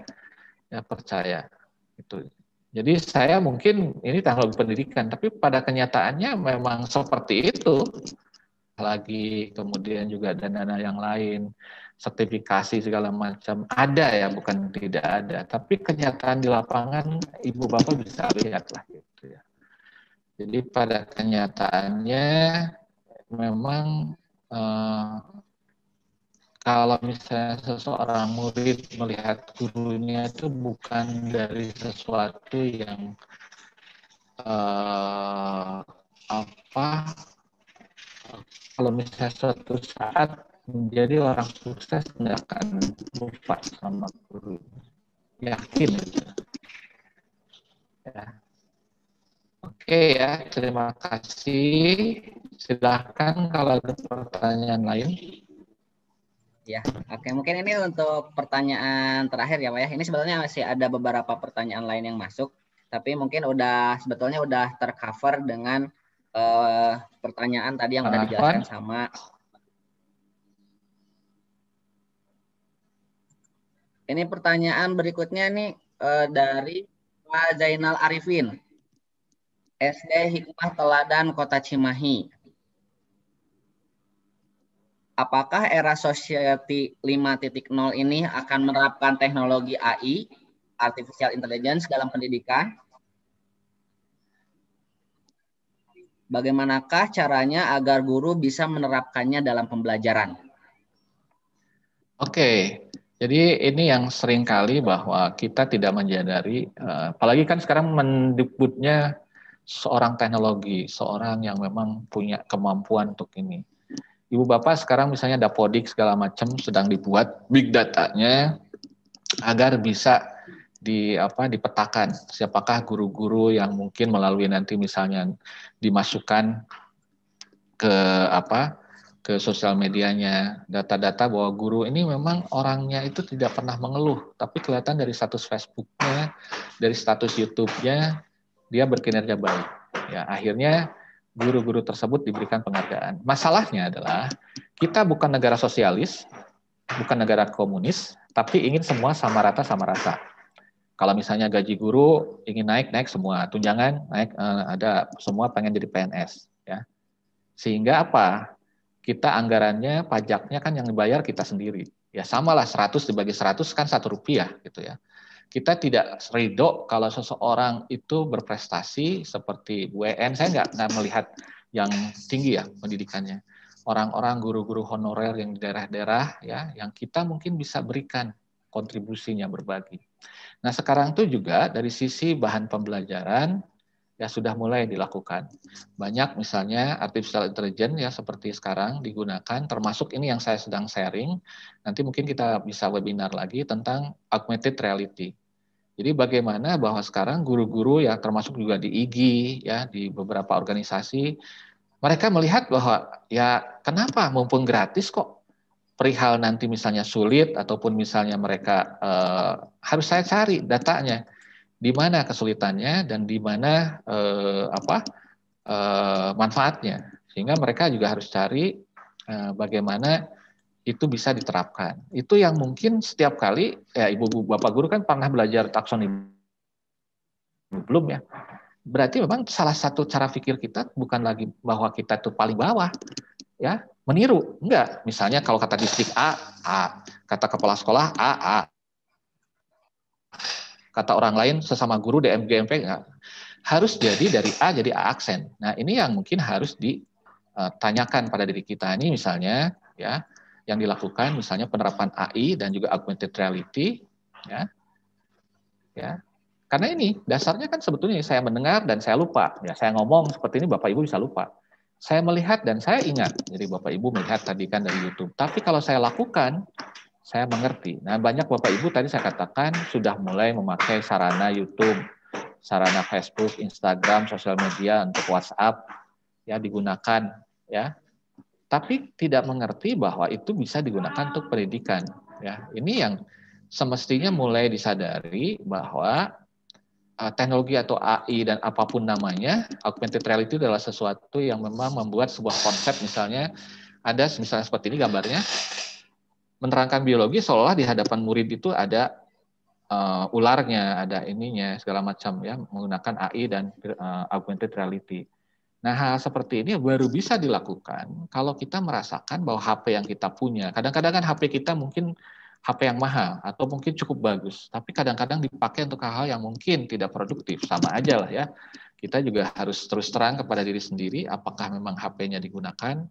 ya percaya. Itu. Jadi saya mungkin ini teknologi pendidikan, tapi pada kenyataannya memang seperti itu. Lagi kemudian juga dana yang lain sertifikasi segala macam ada ya bukan tidak ada tapi kenyataan di lapangan ibu bapak bisa lihat lah gitu ya jadi pada kenyataannya memang eh, kalau misalnya seseorang murid melihat gurunya itu bukan dari sesuatu yang eh, apa kalau misalnya suatu saat menjadi orang sukses nggak akan lupa sama guru yakin ya oke ya terima kasih silahkan kalau ada pertanyaan lain ya oke mungkin ini untuk pertanyaan terakhir ya Pak ya ini sebetulnya masih ada beberapa pertanyaan lain yang masuk tapi mungkin udah sebetulnya udah tercover dengan uh, pertanyaan tadi yang udah dijelaskan sama Ini pertanyaan berikutnya nih uh, dari Pak Zainal Arifin. SD Hikmah Teladan Kota Cimahi. Apakah era Society 5.0 ini akan menerapkan teknologi AI, artificial intelligence dalam pendidikan? Bagaimanakah caranya agar guru bisa menerapkannya dalam pembelajaran? Oke, jadi ini yang sering kali bahwa kita tidak menjadari, eh, apalagi kan sekarang mendebutnya seorang teknologi, seorang yang memang punya kemampuan untuk ini. Ibu bapak sekarang misalnya ada dapodik segala macam sedang dibuat big datanya agar bisa di apa dipetakan siapakah guru-guru yang mungkin melalui nanti misalnya dimasukkan ke apa ke sosial medianya data-data bahwa guru ini memang orangnya itu tidak pernah mengeluh tapi kelihatan dari status Facebooknya dari status YouTube-nya dia berkinerja baik ya akhirnya guru-guru tersebut diberikan penghargaan masalahnya adalah kita bukan negara sosialis bukan negara komunis tapi ingin semua sama rata sama rasa kalau misalnya gaji guru ingin naik naik semua tunjangan naik eh, ada semua pengen jadi PNS ya sehingga apa kita anggarannya pajaknya kan yang dibayar kita sendiri. Ya samalah 100 dibagi 100 kan satu rupiah gitu ya. Kita tidak ridho kalau seseorang itu berprestasi seperti WN. Saya nggak, nggak melihat yang tinggi ya pendidikannya. Orang-orang guru-guru honorer yang di daerah-daerah ya, yang kita mungkin bisa berikan kontribusinya berbagi. Nah sekarang itu juga dari sisi bahan pembelajaran ya sudah mulai dilakukan. Banyak misalnya artificial intelligence ya seperti sekarang digunakan termasuk ini yang saya sedang sharing. Nanti mungkin kita bisa webinar lagi tentang augmented reality. Jadi bagaimana bahwa sekarang guru-guru ya termasuk juga di IGI ya di beberapa organisasi mereka melihat bahwa ya kenapa mumpung gratis kok perihal nanti misalnya sulit ataupun misalnya mereka eh, harus saya cari datanya di mana kesulitannya dan di mana eh, apa eh, manfaatnya sehingga mereka juga harus cari eh, bagaimana itu bisa diterapkan itu yang mungkin setiap kali ya ibu, ibu bapak guru kan pernah belajar taksonomi belum ya berarti memang salah satu cara pikir kita bukan lagi bahwa kita itu paling bawah ya meniru enggak misalnya kalau kata distrik A A kata kepala sekolah A A kata orang lain sesama guru DMGMP nggak harus jadi dari A jadi A aksen. Nah, ini yang mungkin harus ditanyakan eh, pada diri kita ini misalnya ya yang dilakukan misalnya penerapan AI dan juga augmented reality ya. Ya. Karena ini dasarnya kan sebetulnya saya mendengar dan saya lupa. Ya, saya ngomong seperti ini Bapak Ibu bisa lupa. Saya melihat dan saya ingat. Jadi Bapak Ibu melihat tadi kan dari YouTube. Tapi kalau saya lakukan, saya mengerti. Nah, banyak Bapak Ibu tadi saya katakan sudah mulai memakai sarana YouTube, sarana Facebook, Instagram, sosial media untuk WhatsApp ya digunakan ya. Tapi tidak mengerti bahwa itu bisa digunakan untuk pendidikan ya. Ini yang semestinya mulai disadari bahwa eh, teknologi atau AI dan apapun namanya, augmented reality adalah sesuatu yang memang membuat sebuah konsep misalnya ada misalnya seperti ini gambarnya menerangkan biologi seolah di hadapan murid itu ada uh, ularnya, ada ininya segala macam ya menggunakan AI dan uh, augmented reality. Nah, hal seperti ini baru bisa dilakukan kalau kita merasakan bahwa HP yang kita punya. Kadang-kadang kan HP kita mungkin HP yang mahal atau mungkin cukup bagus, tapi kadang-kadang dipakai untuk hal-hal yang mungkin tidak produktif. Sama aja lah ya. Kita juga harus terus terang kepada diri sendiri apakah memang HP-nya digunakan.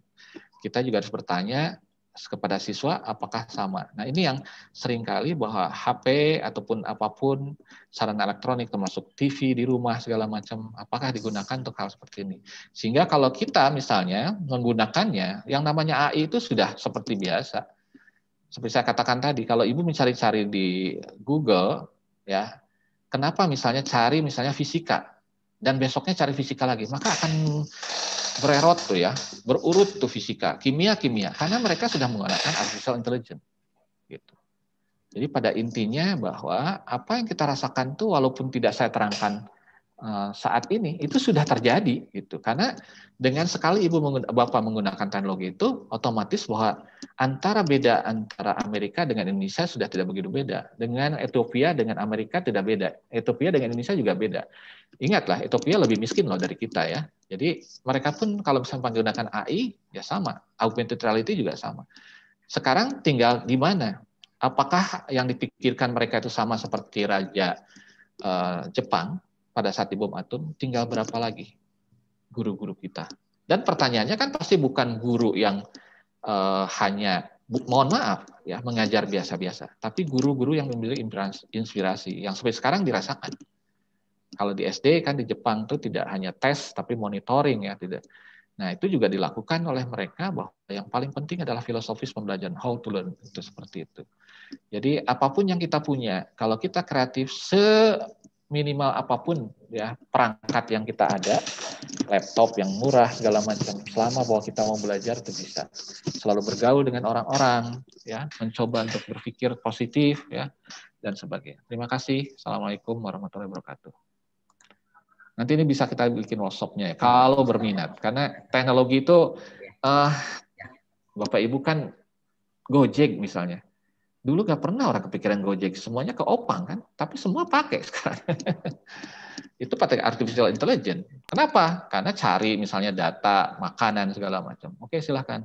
Kita juga harus bertanya kepada siswa apakah sama. Nah ini yang seringkali bahwa HP ataupun apapun sarana elektronik termasuk TV di rumah segala macam apakah digunakan untuk hal seperti ini. Sehingga kalau kita misalnya menggunakannya yang namanya AI itu sudah seperti biasa. Seperti saya katakan tadi kalau ibu mencari-cari di Google ya kenapa misalnya cari misalnya fisika dan besoknya cari fisika lagi maka akan bererot tuh ya, berurut tuh fisika, kimia kimia, karena mereka sudah menggunakan artificial intelligence. Gitu. Jadi pada intinya bahwa apa yang kita rasakan tuh walaupun tidak saya terangkan eh, saat ini itu sudah terjadi gitu karena dengan sekali ibu bapak menggunakan teknologi itu otomatis bahwa antara beda antara Amerika dengan Indonesia sudah tidak begitu beda dengan Ethiopia dengan Amerika tidak beda Ethiopia dengan Indonesia juga beda ingatlah Ethiopia lebih miskin loh dari kita ya jadi mereka pun kalau bisa menggunakan AI ya sama, augmented reality juga sama. Sekarang tinggal di mana? Apakah yang dipikirkan mereka itu sama seperti raja eh, Jepang pada saat di bom atom? Tinggal berapa lagi guru-guru kita? Dan pertanyaannya kan pasti bukan guru yang eh, hanya mohon maaf ya mengajar biasa-biasa, tapi guru-guru yang memiliki inspirasi yang sampai sekarang dirasakan kalau di SD kan di Jepang itu tidak hanya tes tapi monitoring ya, tidak. Nah, itu juga dilakukan oleh mereka bahwa yang paling penting adalah filosofis pembelajaran how to learn itu seperti itu. Jadi apapun yang kita punya, kalau kita kreatif se minimal apapun ya perangkat yang kita ada, laptop yang murah segala macam, selama bahwa kita mau belajar itu bisa. Selalu bergaul dengan orang-orang ya, mencoba untuk berpikir positif ya dan sebagainya. Terima kasih. Assalamualaikum warahmatullahi wabarakatuh. Nanti ini bisa kita bikin workshopnya ya, hmm. kalau berminat. Karena teknologi itu, uh, Bapak Ibu kan Gojek misalnya. Dulu nggak pernah orang kepikiran Gojek, semuanya ke Opang kan, tapi semua pakai <laughs> sekarang. itu pakai artificial intelligence. Kenapa? Karena cari misalnya data, makanan segala macam. Oke, silahkan.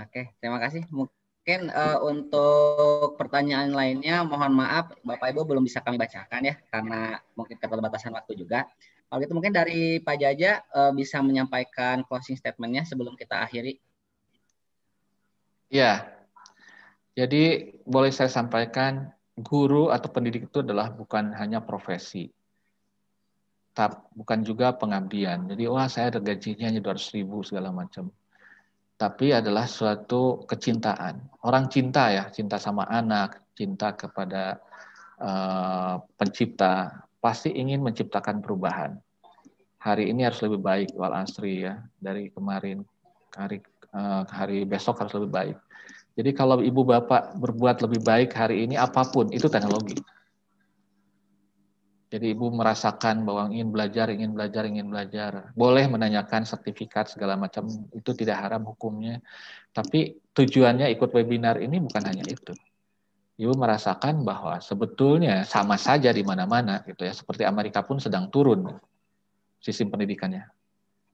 Oke, terima kasih. Mungkin uh, untuk pertanyaan lainnya, mohon maaf Bapak Ibu belum bisa kami bacakan ya, karena mungkin keterbatasan waktu juga. Kalau gitu mungkin dari Pak Jaja uh, bisa menyampaikan closing statementnya sebelum kita akhiri. Ya, jadi boleh saya sampaikan, guru atau pendidik itu adalah bukan hanya profesi, tapi bukan juga pengabdian. Jadi, wah saya ada gajinya hanya 200 ribu segala macam tapi adalah suatu kecintaan. Orang cinta ya, cinta sama anak, cinta kepada uh, pencipta, pasti ingin menciptakan perubahan. Hari ini harus lebih baik wal asri ya, dari kemarin hari uh, hari besok harus lebih baik. Jadi kalau ibu bapak berbuat lebih baik hari ini apapun itu teknologi. Jadi ibu merasakan bahwa ingin belajar, ingin belajar, ingin belajar. Boleh menanyakan sertifikat segala macam, itu tidak haram hukumnya. Tapi tujuannya ikut webinar ini bukan hanya itu. Ibu merasakan bahwa sebetulnya sama saja di mana-mana gitu ya. Seperti Amerika pun sedang turun sistem pendidikannya.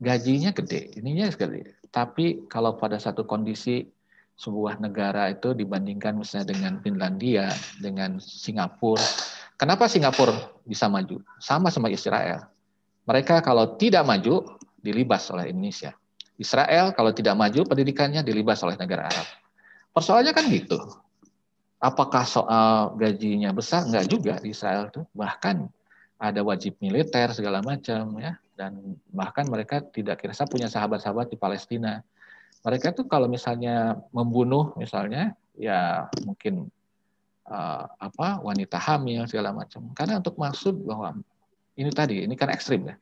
Gajinya gede, ininya sekali. Tapi kalau pada satu kondisi sebuah negara itu dibandingkan misalnya dengan Finlandia, dengan Singapura, Kenapa Singapura bisa maju? Sama sama Israel. Mereka kalau tidak maju, dilibas oleh Indonesia. Israel kalau tidak maju, pendidikannya dilibas oleh negara Arab. Persoalannya kan gitu. Apakah soal gajinya besar? Enggak juga di Israel tuh. Bahkan ada wajib militer segala macam ya. Dan bahkan mereka tidak kira punya sahabat-sahabat di Palestina. Mereka tuh kalau misalnya membunuh misalnya, ya mungkin uh, apa wanita hamil segala macam. Karena untuk maksud bahwa ini tadi ini kan ekstrim ya.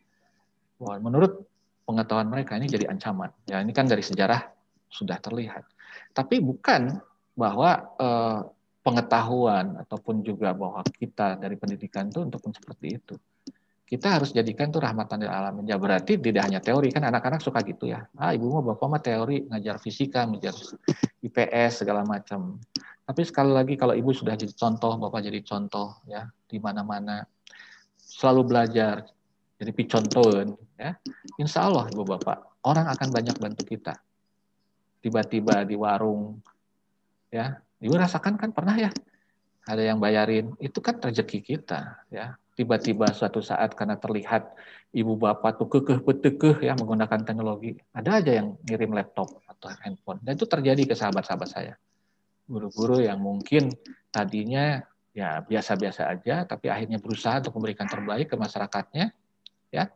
Bahwa menurut pengetahuan mereka ini jadi ancaman. Ya ini kan dari sejarah sudah terlihat. Tapi bukan bahwa uh, pengetahuan ataupun juga bahwa kita dari pendidikan itu untuk seperti itu kita harus jadikan tuh rahmatan lil alamin. Ya berarti tidak hanya teori kan anak-anak suka gitu ya. Ah ibu mau bapak mah teori ngajar fisika, ngajar IPS segala macam. Tapi sekali lagi kalau ibu sudah jadi contoh, bapak jadi contoh ya di mana-mana selalu belajar jadi picontohun ya. Insya Allah ibu bapak orang akan banyak bantu kita. Tiba-tiba di warung ya ibu rasakan kan pernah ya ada yang bayarin itu kan rezeki kita ya tiba-tiba suatu saat karena terlihat ibu bapak tuh kekeh betekeh ya menggunakan teknologi ada aja yang ngirim laptop atau handphone dan itu terjadi ke sahabat-sahabat saya guru-guru yang mungkin tadinya ya biasa-biasa aja tapi akhirnya berusaha untuk memberikan terbaik ke masyarakatnya ya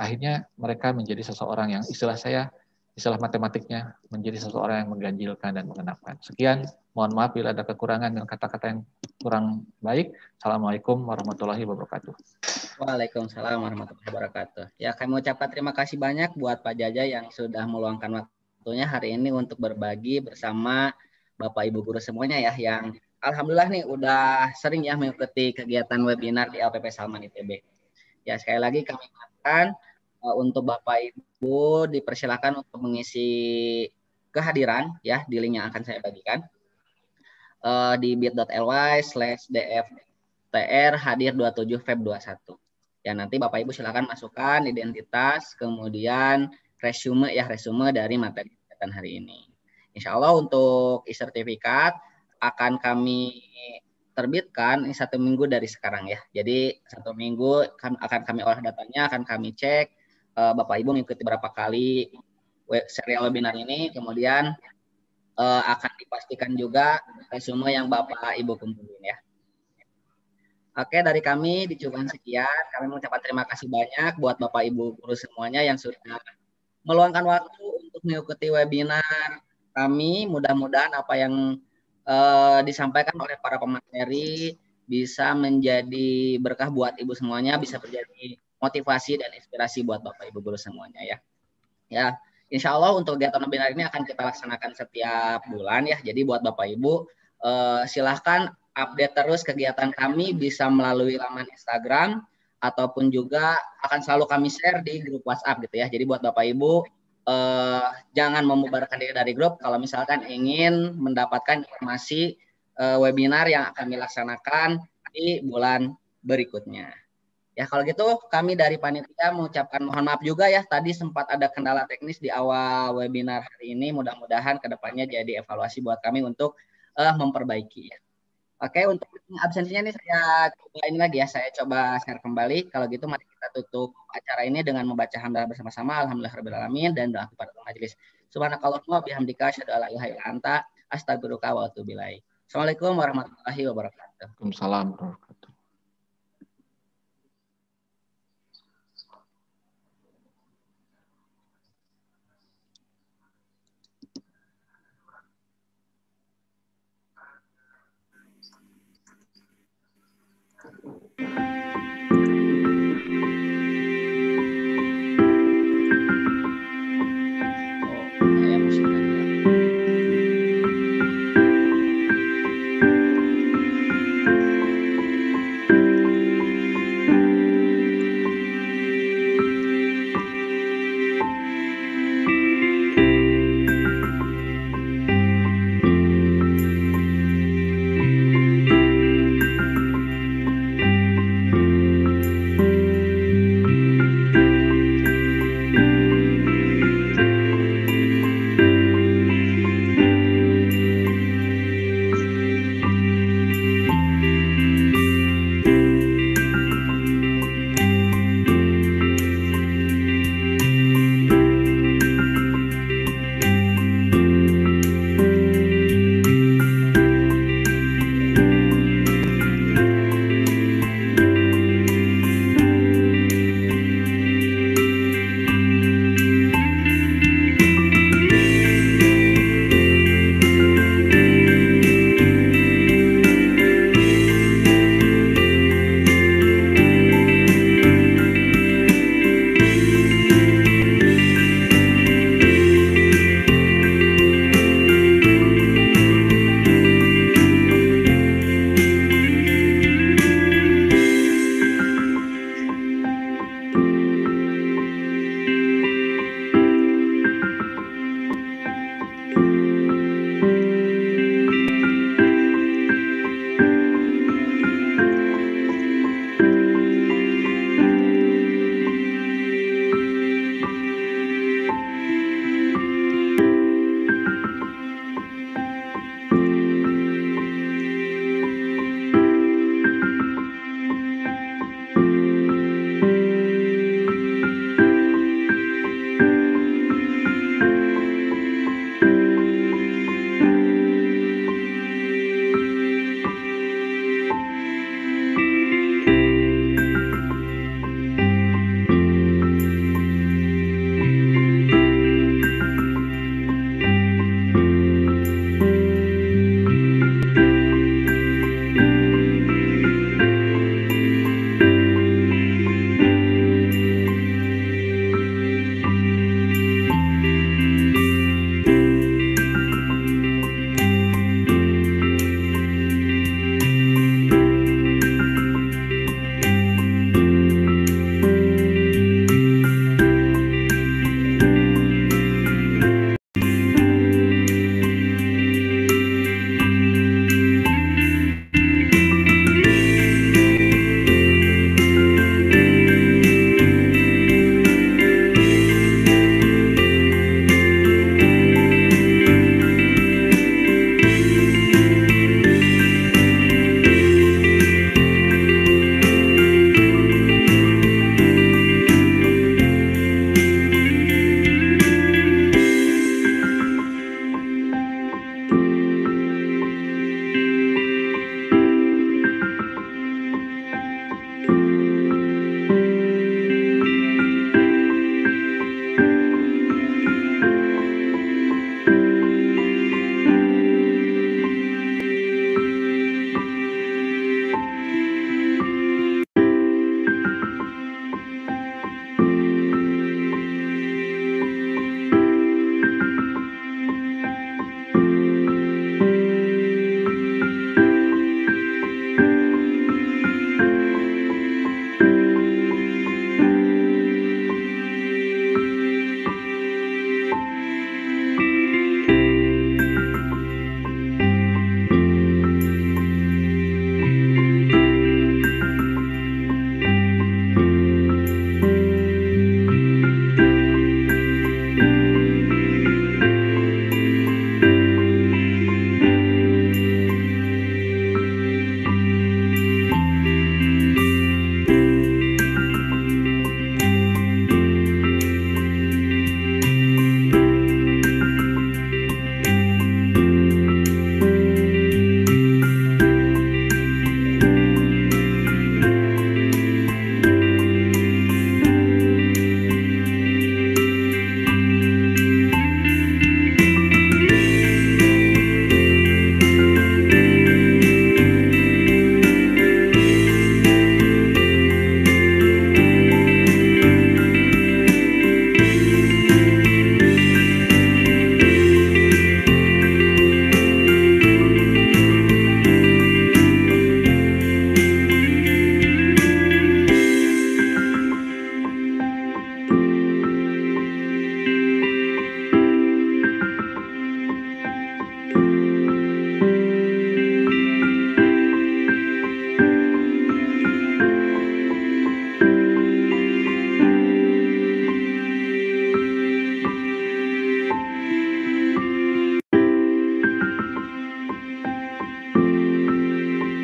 akhirnya mereka menjadi seseorang yang istilah saya istilah matematiknya menjadi seseorang yang mengganjilkan dan mengenapkan sekian Mohon maaf bila ada kekurangan dan kata-kata yang kurang baik. Assalamualaikum warahmatullahi wabarakatuh. Waalaikumsalam warahmatullahi wabarakatuh. Ya, kami ucapkan terima kasih banyak buat Pak Jaja yang sudah meluangkan waktunya hari ini untuk berbagi bersama Bapak Ibu guru semuanya ya yang alhamdulillah nih udah sering ya mengikuti kegiatan webinar di LPP Salman ITB. Ya, sekali lagi kami ingatkan eh, untuk Bapak Ibu dipersilakan untuk mengisi kehadiran ya di link yang akan saya bagikan uh, di bit.ly slash dftr hadir 27 Feb 21. Ya nanti Bapak Ibu silakan masukkan identitas, kemudian resume ya resume dari materi kegiatan hari ini. Insya Allah untuk e-sertifikat akan kami terbitkan satu minggu dari sekarang ya. Jadi satu minggu kan akan kami olah datanya, akan kami cek. Eh, Bapak Ibu mengikuti berapa kali serial webinar ini, kemudian uh, akan dipastikan juga resume yang Bapak Ibu kumpulin ya. Oke, dari kami dicukupkan sekian. Kami mengucapkan terima kasih banyak buat Bapak Ibu guru semuanya yang sudah meluangkan waktu untuk mengikuti webinar kami. Mudah-mudahan apa yang uh, disampaikan oleh para pemateri bisa menjadi berkah buat Ibu semuanya, bisa menjadi motivasi dan inspirasi buat Bapak Ibu guru semuanya ya. Ya insya Allah untuk kegiatan webinar ini akan kita laksanakan setiap bulan ya. Jadi buat Bapak Ibu eh, silahkan update terus kegiatan kami bisa melalui laman Instagram ataupun juga akan selalu kami share di grup WhatsApp gitu ya. Jadi buat Bapak Ibu eh, jangan membubarkan diri dari grup kalau misalkan ingin mendapatkan informasi eh, webinar yang akan dilaksanakan di bulan berikutnya. Ya kalau gitu kami dari panitia mengucapkan mohon maaf juga ya tadi sempat ada kendala teknis di awal webinar hari ini. Mudah-mudahan kedepannya jadi evaluasi buat kami untuk uh, memperbaiki. Oke untuk absensinya ini saya coba ini lagi ya saya coba share kembali. Kalau gitu mari kita tutup acara ini dengan membaca hamdalah bersama-sama. Alhamdulillahirobbilalamin dan doa kepada majelis. Subhanakallahumma bihamdika asyhadu an la ilaha illa anta astaghfiruka Assalamualaikum warahmatullahi wabarakatuh. Waalaikumsalam warahmatullahi wabarakatuh.